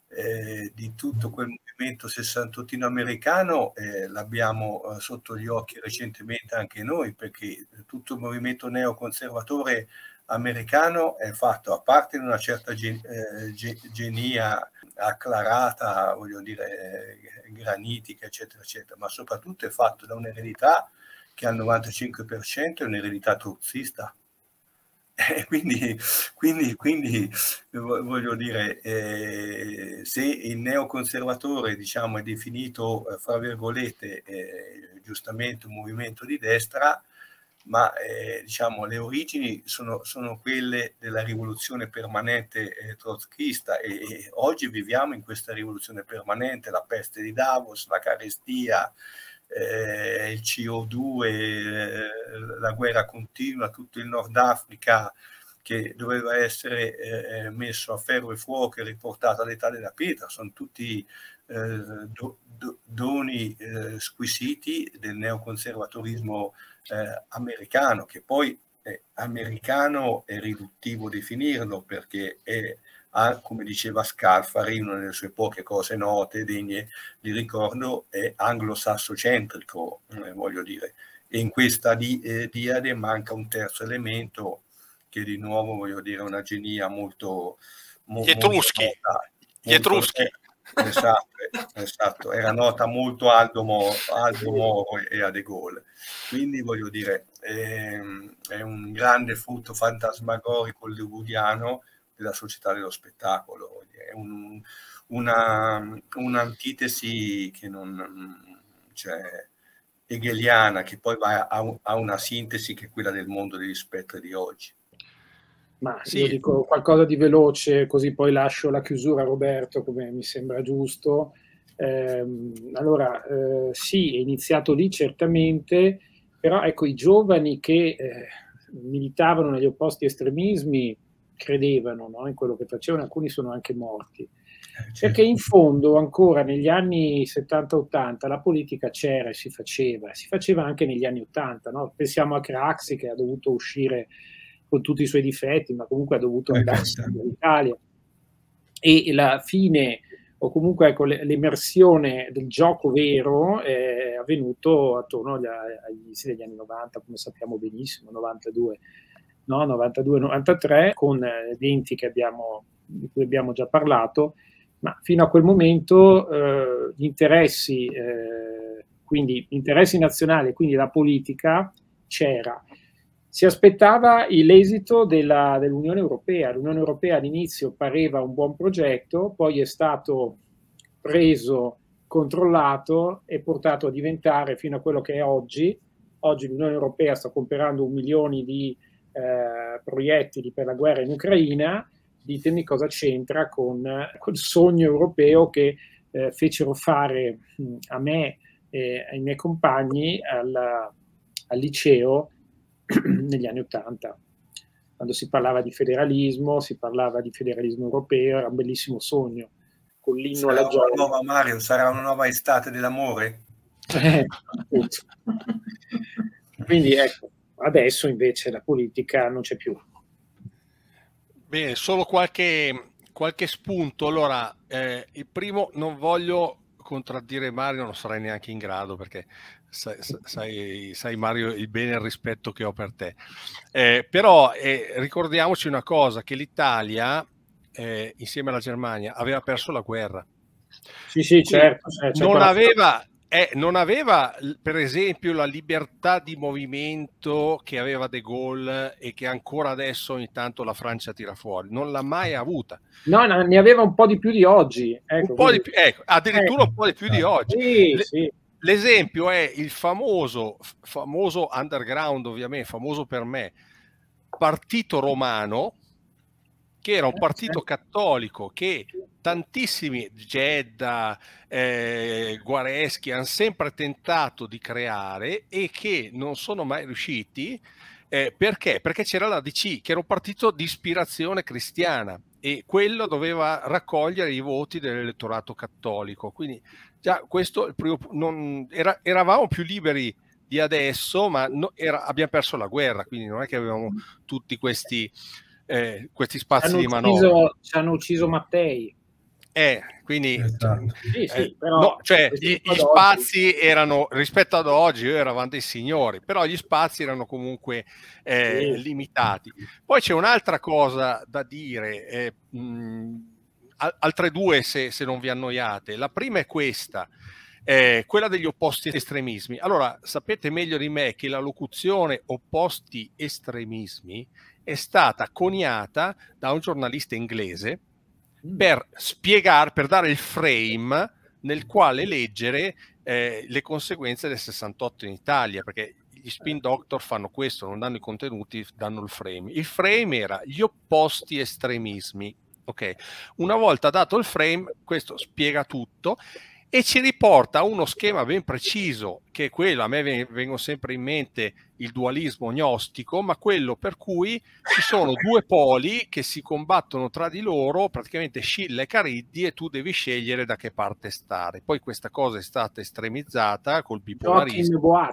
eh, di tutto quel movimento sessantottino americano eh, l'abbiamo eh, sotto gli occhi recentemente anche noi perché eh, tutto il movimento neoconservatore americano è fatto, a parte di una certa gen- eh, genia acclarata, voglio dire, eh, granitica, eccetera, eccetera, ma soprattutto è fatto da un'eredità che al 95% è un'eredità truzzista. E quindi, quindi, quindi voglio dire, eh, se il neoconservatore diciamo, è definito, eh, fra virgolette, eh, giustamente un movimento di destra, ma eh, diciamo, le origini sono, sono, quelle della rivoluzione permanente eh, trotschista e, e, oggi viviamo in questa rivoluzione permanente, la peste di Davos, la carestia, eh, il CO2, eh, la guerra continua, tutto il Nord Africa che doveva essere eh, messo a ferro e fuoco e riportato all'età della pietra, sono tutti eh, do, do, doni squisiti del neoconservatorismo eh, americano, che poi eh, americano è riduttivo definirlo perché è, ha, come diceva Scarfari, una delle sue poche cose note, degne di ricordo, è anglosassocentrico, eh, voglio dire. E in questa di, eh, diade manca un terzo elemento che di nuovo, voglio dire, una genia molto... Mo, Etruschi. Molto, molto, Etruschi. Eh, Esatto, esatto, era nota molto Aldo, Moro, Aldo Moro e a De Gaulle. Quindi voglio dire, è, ehm, è un grande frutto fantasmagorico hollywoodiano della società dello spettacolo, è un, una, un'antitesi che non... Cioè, hegeliana che poi va a, a una sintesi che è quella del mondo degli spettri di oggi. Ma sì. io dico qualcosa di veloce, così poi lascio la chiusura a Roberto, come mi sembra giusto. Eh, allora, eh, sì, è iniziato lì certamente, però ecco, i giovani che eh, militavano negli opposti estremismi credevano no, in quello che facevano, alcuni sono anche morti. Eh, certo. Perché in fondo ancora negli anni 70-80 la politica c'era e si faceva, si faceva anche negli anni 80, no? pensiamo a Craxi che ha dovuto uscire con tutti i suoi difetti, ma comunque ha dovuto ecco, andare in Italia. E la fine o comunque ecco, l'emersione del gioco vero è avvenuto attorno agli, agli inizi degli anni 90, come sappiamo benissimo, 92, no? 92-93, con gli eh, enti abbiamo, di cui abbiamo già parlato, ma fino a quel momento eh, gli interessi, eh, quindi, interessi nazionali, quindi la politica, c'era si aspettava l'esito della, dell'Unione Europea. L'Unione Europea all'inizio pareva un buon progetto, poi è stato preso, controllato e portato a diventare fino a quello che è oggi. Oggi l'Unione Europea sta comprando un milione di eh, proiettili per la guerra in Ucraina. Ditemi cosa c'entra con quel sogno europeo che eh, fecero fare mh, a me e ai miei compagni al, al liceo negli anni Ottanta, quando si parlava di federalismo, si parlava di federalismo europeo, era un bellissimo sogno, con l'inno sarà alla gioia. Nuova Mario, sarà una nuova estate dell'amore? Eh, Quindi ecco, adesso invece la politica non c'è più. Bene, solo qualche, qualche spunto. Allora, eh, il primo, non voglio contraddire Mario, non sarei neanche in grado perché sai, sai, sai, Mario il bene e il rispetto che ho per te. Eh, però eh, ricordiamoci una cosa, che l'Italia, eh, insieme alla Germania, aveva perso la guerra. Sì, sì, certo. certo non, aveva, eh, non aveva, per esempio, la libertà di movimento che aveva De Gaulle e che ancora adesso ogni tanto la Francia tira fuori. Non l'ha mai avuta. No, no ne aveva un po' di più di oggi. Ecco, un po di più, ecco, addirittura ecco. un po' di più di eh. oggi. Sì, Le, sì l'esempio è il famoso, famoso underground, ovviamente, famoso per me, partito romano, che era un eh, partito cattolico che tantissimi Gedda, eh, Guareschi hanno sempre tentato di creare e che non sono mai riusciti. Eh, perché? Perché c'era la DC, che era un partito di ispirazione cristiana e quello doveva raccogliere i voti dell'elettorato cattolico. Quindi già questo primo, non, era, eravamo più liberi di adesso, ma no, era, abbiamo perso la guerra, quindi non è che avevamo mm. tutti questi, eh, questi spazi hanno di manovra. ci hanno ucciso Mattei. Eh, quindi esatto. eh, sì, sì, eh, no, cioè, gli, gli spazi erano rispetto ad oggi eravamo dei signori però gli spazi erano comunque eh, sì. limitati poi c'è un'altra cosa da dire eh, mh, altre due se, se, non vi annoiate. La prima è questa, eh, quella degli opposti estremismi. Allora, sapete meglio di me che la locuzione opposti estremismi è stata coniata da un giornalista inglese mm. per spiegare, per dare il frame nel quale leggere eh, le conseguenze del 68 in Italia, perché gli spin certo. doctor fanno questo, non danno i contenuti, danno il frame. Il frame era gli opposti estremismi, Ok, Una volta dato il frame, questo spiega tutto e ci riporta a uno schema ben preciso, che è quello, a me vengono sempre in mente il dualismo gnostico, ma quello per cui ci sono due poli che si combattono tra di loro, praticamente Scilla e Cariddi, e tu devi scegliere da che parte stare. Poi questa cosa è stata estremizzata col bipolarismo.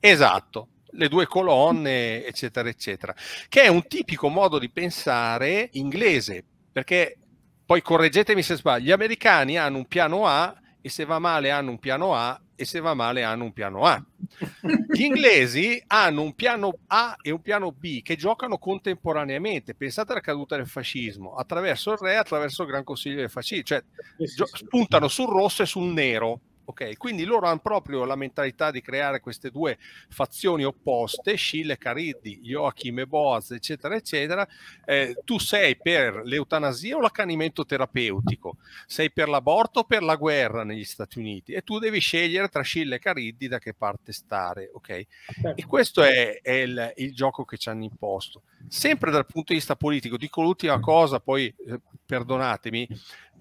Esatto, le due colonne, eccetera, eccetera, che è un tipico modo di pensare inglese, perché poi correggetemi se sbaglio, gli americani hanno un piano A e se va male hanno un piano A e se va male hanno un piano A. Gli inglesi hanno un piano A e un piano B che giocano contemporaneamente. Pensate alla caduta del fascismo, attraverso il re, attraverso il Gran Consiglio del Fascismo, cioè sì, sì, puntano sul rosso e sul nero Ok, quindi loro hanno proprio la mentalità di creare queste due fazioni opposte, Scille, Cariddi, Joachim e Boaz, eccetera, eccetera. Eh, tu sei per l'eutanasia o l'accanimento terapeutico? Sei per l'aborto o per la guerra negli Stati Uniti? E tu devi scegliere tra Scille e Cariddi da che parte stare, ok? Certo. E questo è, è il, il, gioco che ci hanno imposto. Sempre dal punto di vista politico, dico l'ultima cosa, poi eh, perdonatemi,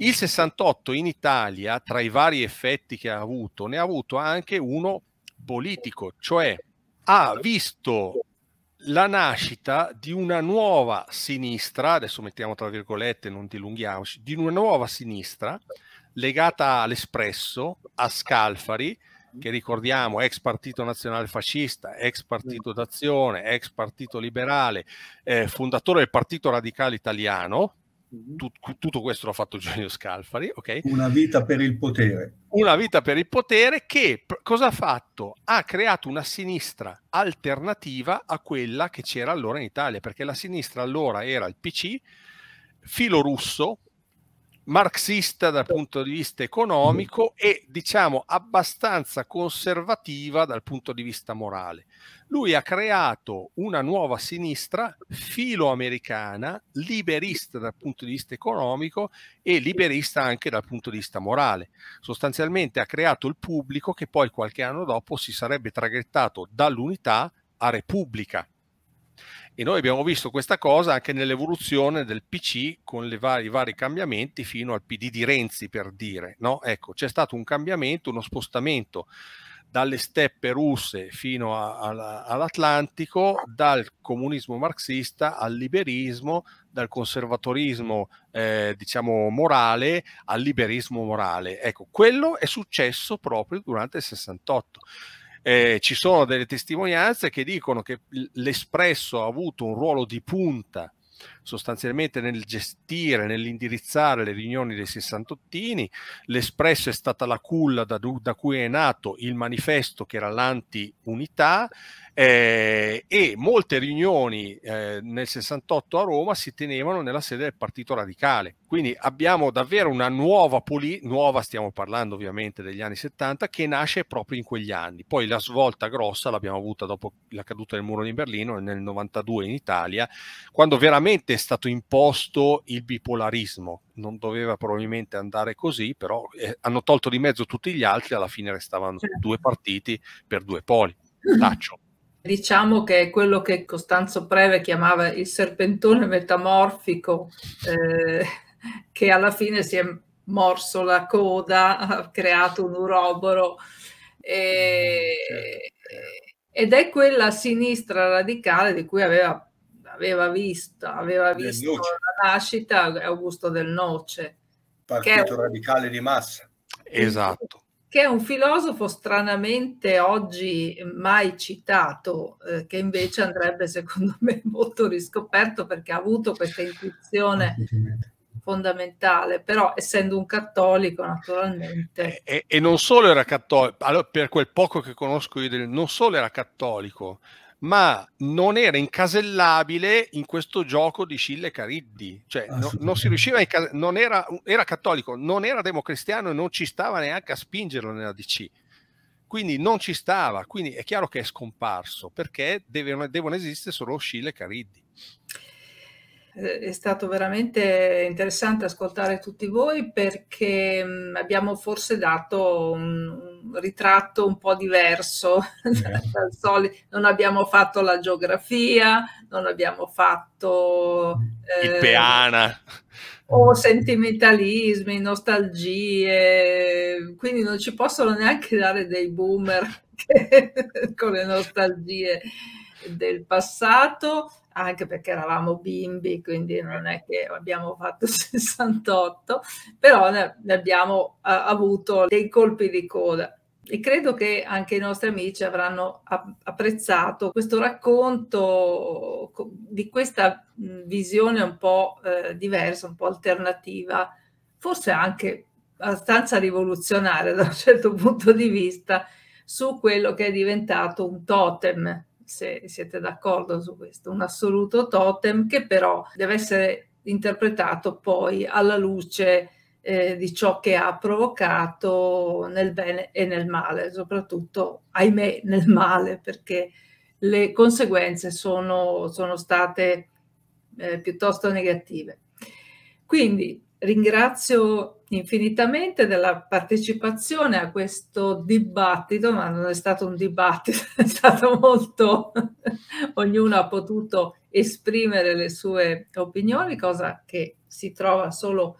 il 68 in Italia, tra i vari effetti che ha avuto, ne ha avuto anche uno politico, cioè ha visto la nascita di una nuova sinistra, adesso mettiamo tra virgolette, non dilunghiamoci, di una nuova sinistra legata all'Espresso, a Scalfari, che ricordiamo ex partito nazionale fascista, ex partito mm. d'azione, ex partito liberale, eh, fondatore del Partito Radicale Italiano, Mm-hmm. Tut- tutto questo l'ha fatto Giulio Scalfari, ok? Una vita per il potere. Una vita per il potere che p- cosa ha fatto? Ha creato una sinistra alternativa a quella che c'era allora in Italia, perché la sinistra allora era il PC, filo russo, marxista dal punto di vista economico mm. e diciamo abbastanza conservativa dal punto di vista morale. Lui ha creato una nuova sinistra filoamericana, liberista dal punto di vista economico e liberista anche dal punto di vista morale. Sostanzialmente ha creato il pubblico che poi qualche anno dopo si sarebbe traghettato dall'unità a repubblica e noi abbiamo visto questa cosa anche nell'evoluzione del PC con vari, i vari cambiamenti fino al PD di Renzi, per dire. No? Ecco, c'è stato un cambiamento, uno spostamento dalle steppe russe fino a, a, all'Atlantico, dal comunismo marxista al liberismo, dal conservatorismo eh, diciamo morale al liberismo morale. Ecco, quello è successo proprio durante il 68 eh, ci sono delle testimonianze che dicono che l'Espresso ha avuto un ruolo di punta sostanzialmente nel gestire, nell'indirizzare le riunioni dei sessantottini. L'Espresso è stata la culla da, da cui è nato il manifesto che era l'anti-unità eh, e molte riunioni eh, nel 68 a Roma si tenevano nella sede del Partito Radicale. Quindi abbiamo davvero una nuova politica, nuova stiamo parlando ovviamente degli anni 70, che nasce proprio in quegli anni. Poi la svolta grossa l'abbiamo avuta dopo la caduta del muro di Berlino nel 92 in Italia, quando veramente probabilmente è stato imposto il bipolarismo, non doveva probabilmente andare così, però eh, hanno tolto di mezzo tutti gli altri, alla fine restavano certo. due partiti per due poli. Taccio. Diciamo che è quello che Costanzo Preve chiamava il serpentone metamorfico, eh, che alla fine si è morso la coda, ha creato un uroboro. E, certo. certo. Ed è quella sinistra radicale di cui aveva aveva visto, aveva visto la nascita Augusto del Noce. Partito un, radicale di massa. Esatto. Che è un filosofo stranamente oggi mai citato, eh, che invece andrebbe secondo me molto riscoperto perché ha avuto questa intuizione fondamentale, però essendo un cattolico naturalmente. E, e non solo era cattolico, allora, per quel poco che conosco io, non solo era cattolico, ma non era incasellabile in questo gioco di Scille Cariddi, cioè no, non si riusciva a incas- non era, era, cattolico, non era democristiano e non ci stava neanche a spingerlo nella DC. Quindi non ci stava, quindi è chiaro che è scomparso perché deve, devono esistere solo Scille e Cariddi. Eh, è stato veramente interessante ascoltare tutti voi perché mm, abbiamo forse dato un, ritratto un po' diverso eh. dal solito. Non abbiamo fatto la geografia, non abbiamo fatto... Eh, Il peana o sentimentalismi, nostalgie, quindi non ci possono neanche dare dei boomer con le nostalgie del passato anche perché eravamo bimbi, quindi non è che abbiamo fatto 68, però ne, abbiamo uh, avuto dei colpi di coda. E credo che anche i nostri amici avranno apprezzato questo racconto di questa visione un po' eh, diversa, un po' alternativa, forse anche abbastanza rivoluzionaria da un certo punto di vista, su quello che è diventato un totem se siete d'accordo su questo, un assoluto totem che però deve essere interpretato poi alla luce eh, di ciò che ha provocato nel bene e nel male, soprattutto, ahimè, nel male, perché le conseguenze sono, sono state eh, piuttosto negative. Quindi ringrazio infinitamente della partecipazione a questo dibattito, ma non è stato un dibattito, è stato molto, ognuno ha potuto esprimere le sue opinioni, cosa che si trova solo,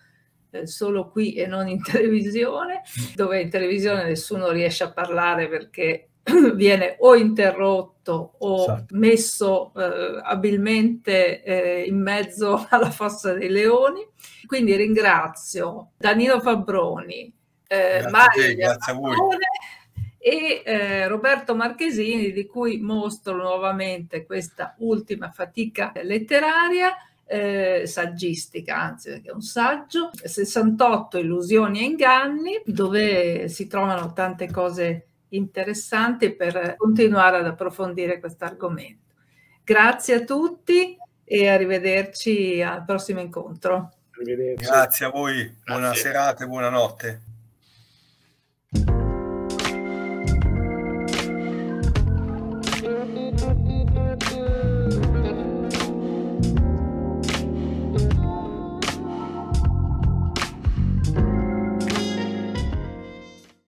eh, solo qui e non in televisione, dove in televisione nessuno riesce a parlare perché viene o interrotto o esatto. messo eh, abilmente eh, in mezzo alla fossa dei leoni. Quindi ringrazio Danilo Fabroni, eh, Mario e eh, Roberto Marchesini, di cui mostro nuovamente questa ultima fatica letteraria. Eh, saggistica, anzi perché è un saggio, 68 illusioni e inganni, dove si trovano tante cose interessanti per continuare ad approfondire questo argomento. Grazie a tutti e arrivederci al prossimo incontro. Grazie a voi, Grazie. buona serata e buonanotte.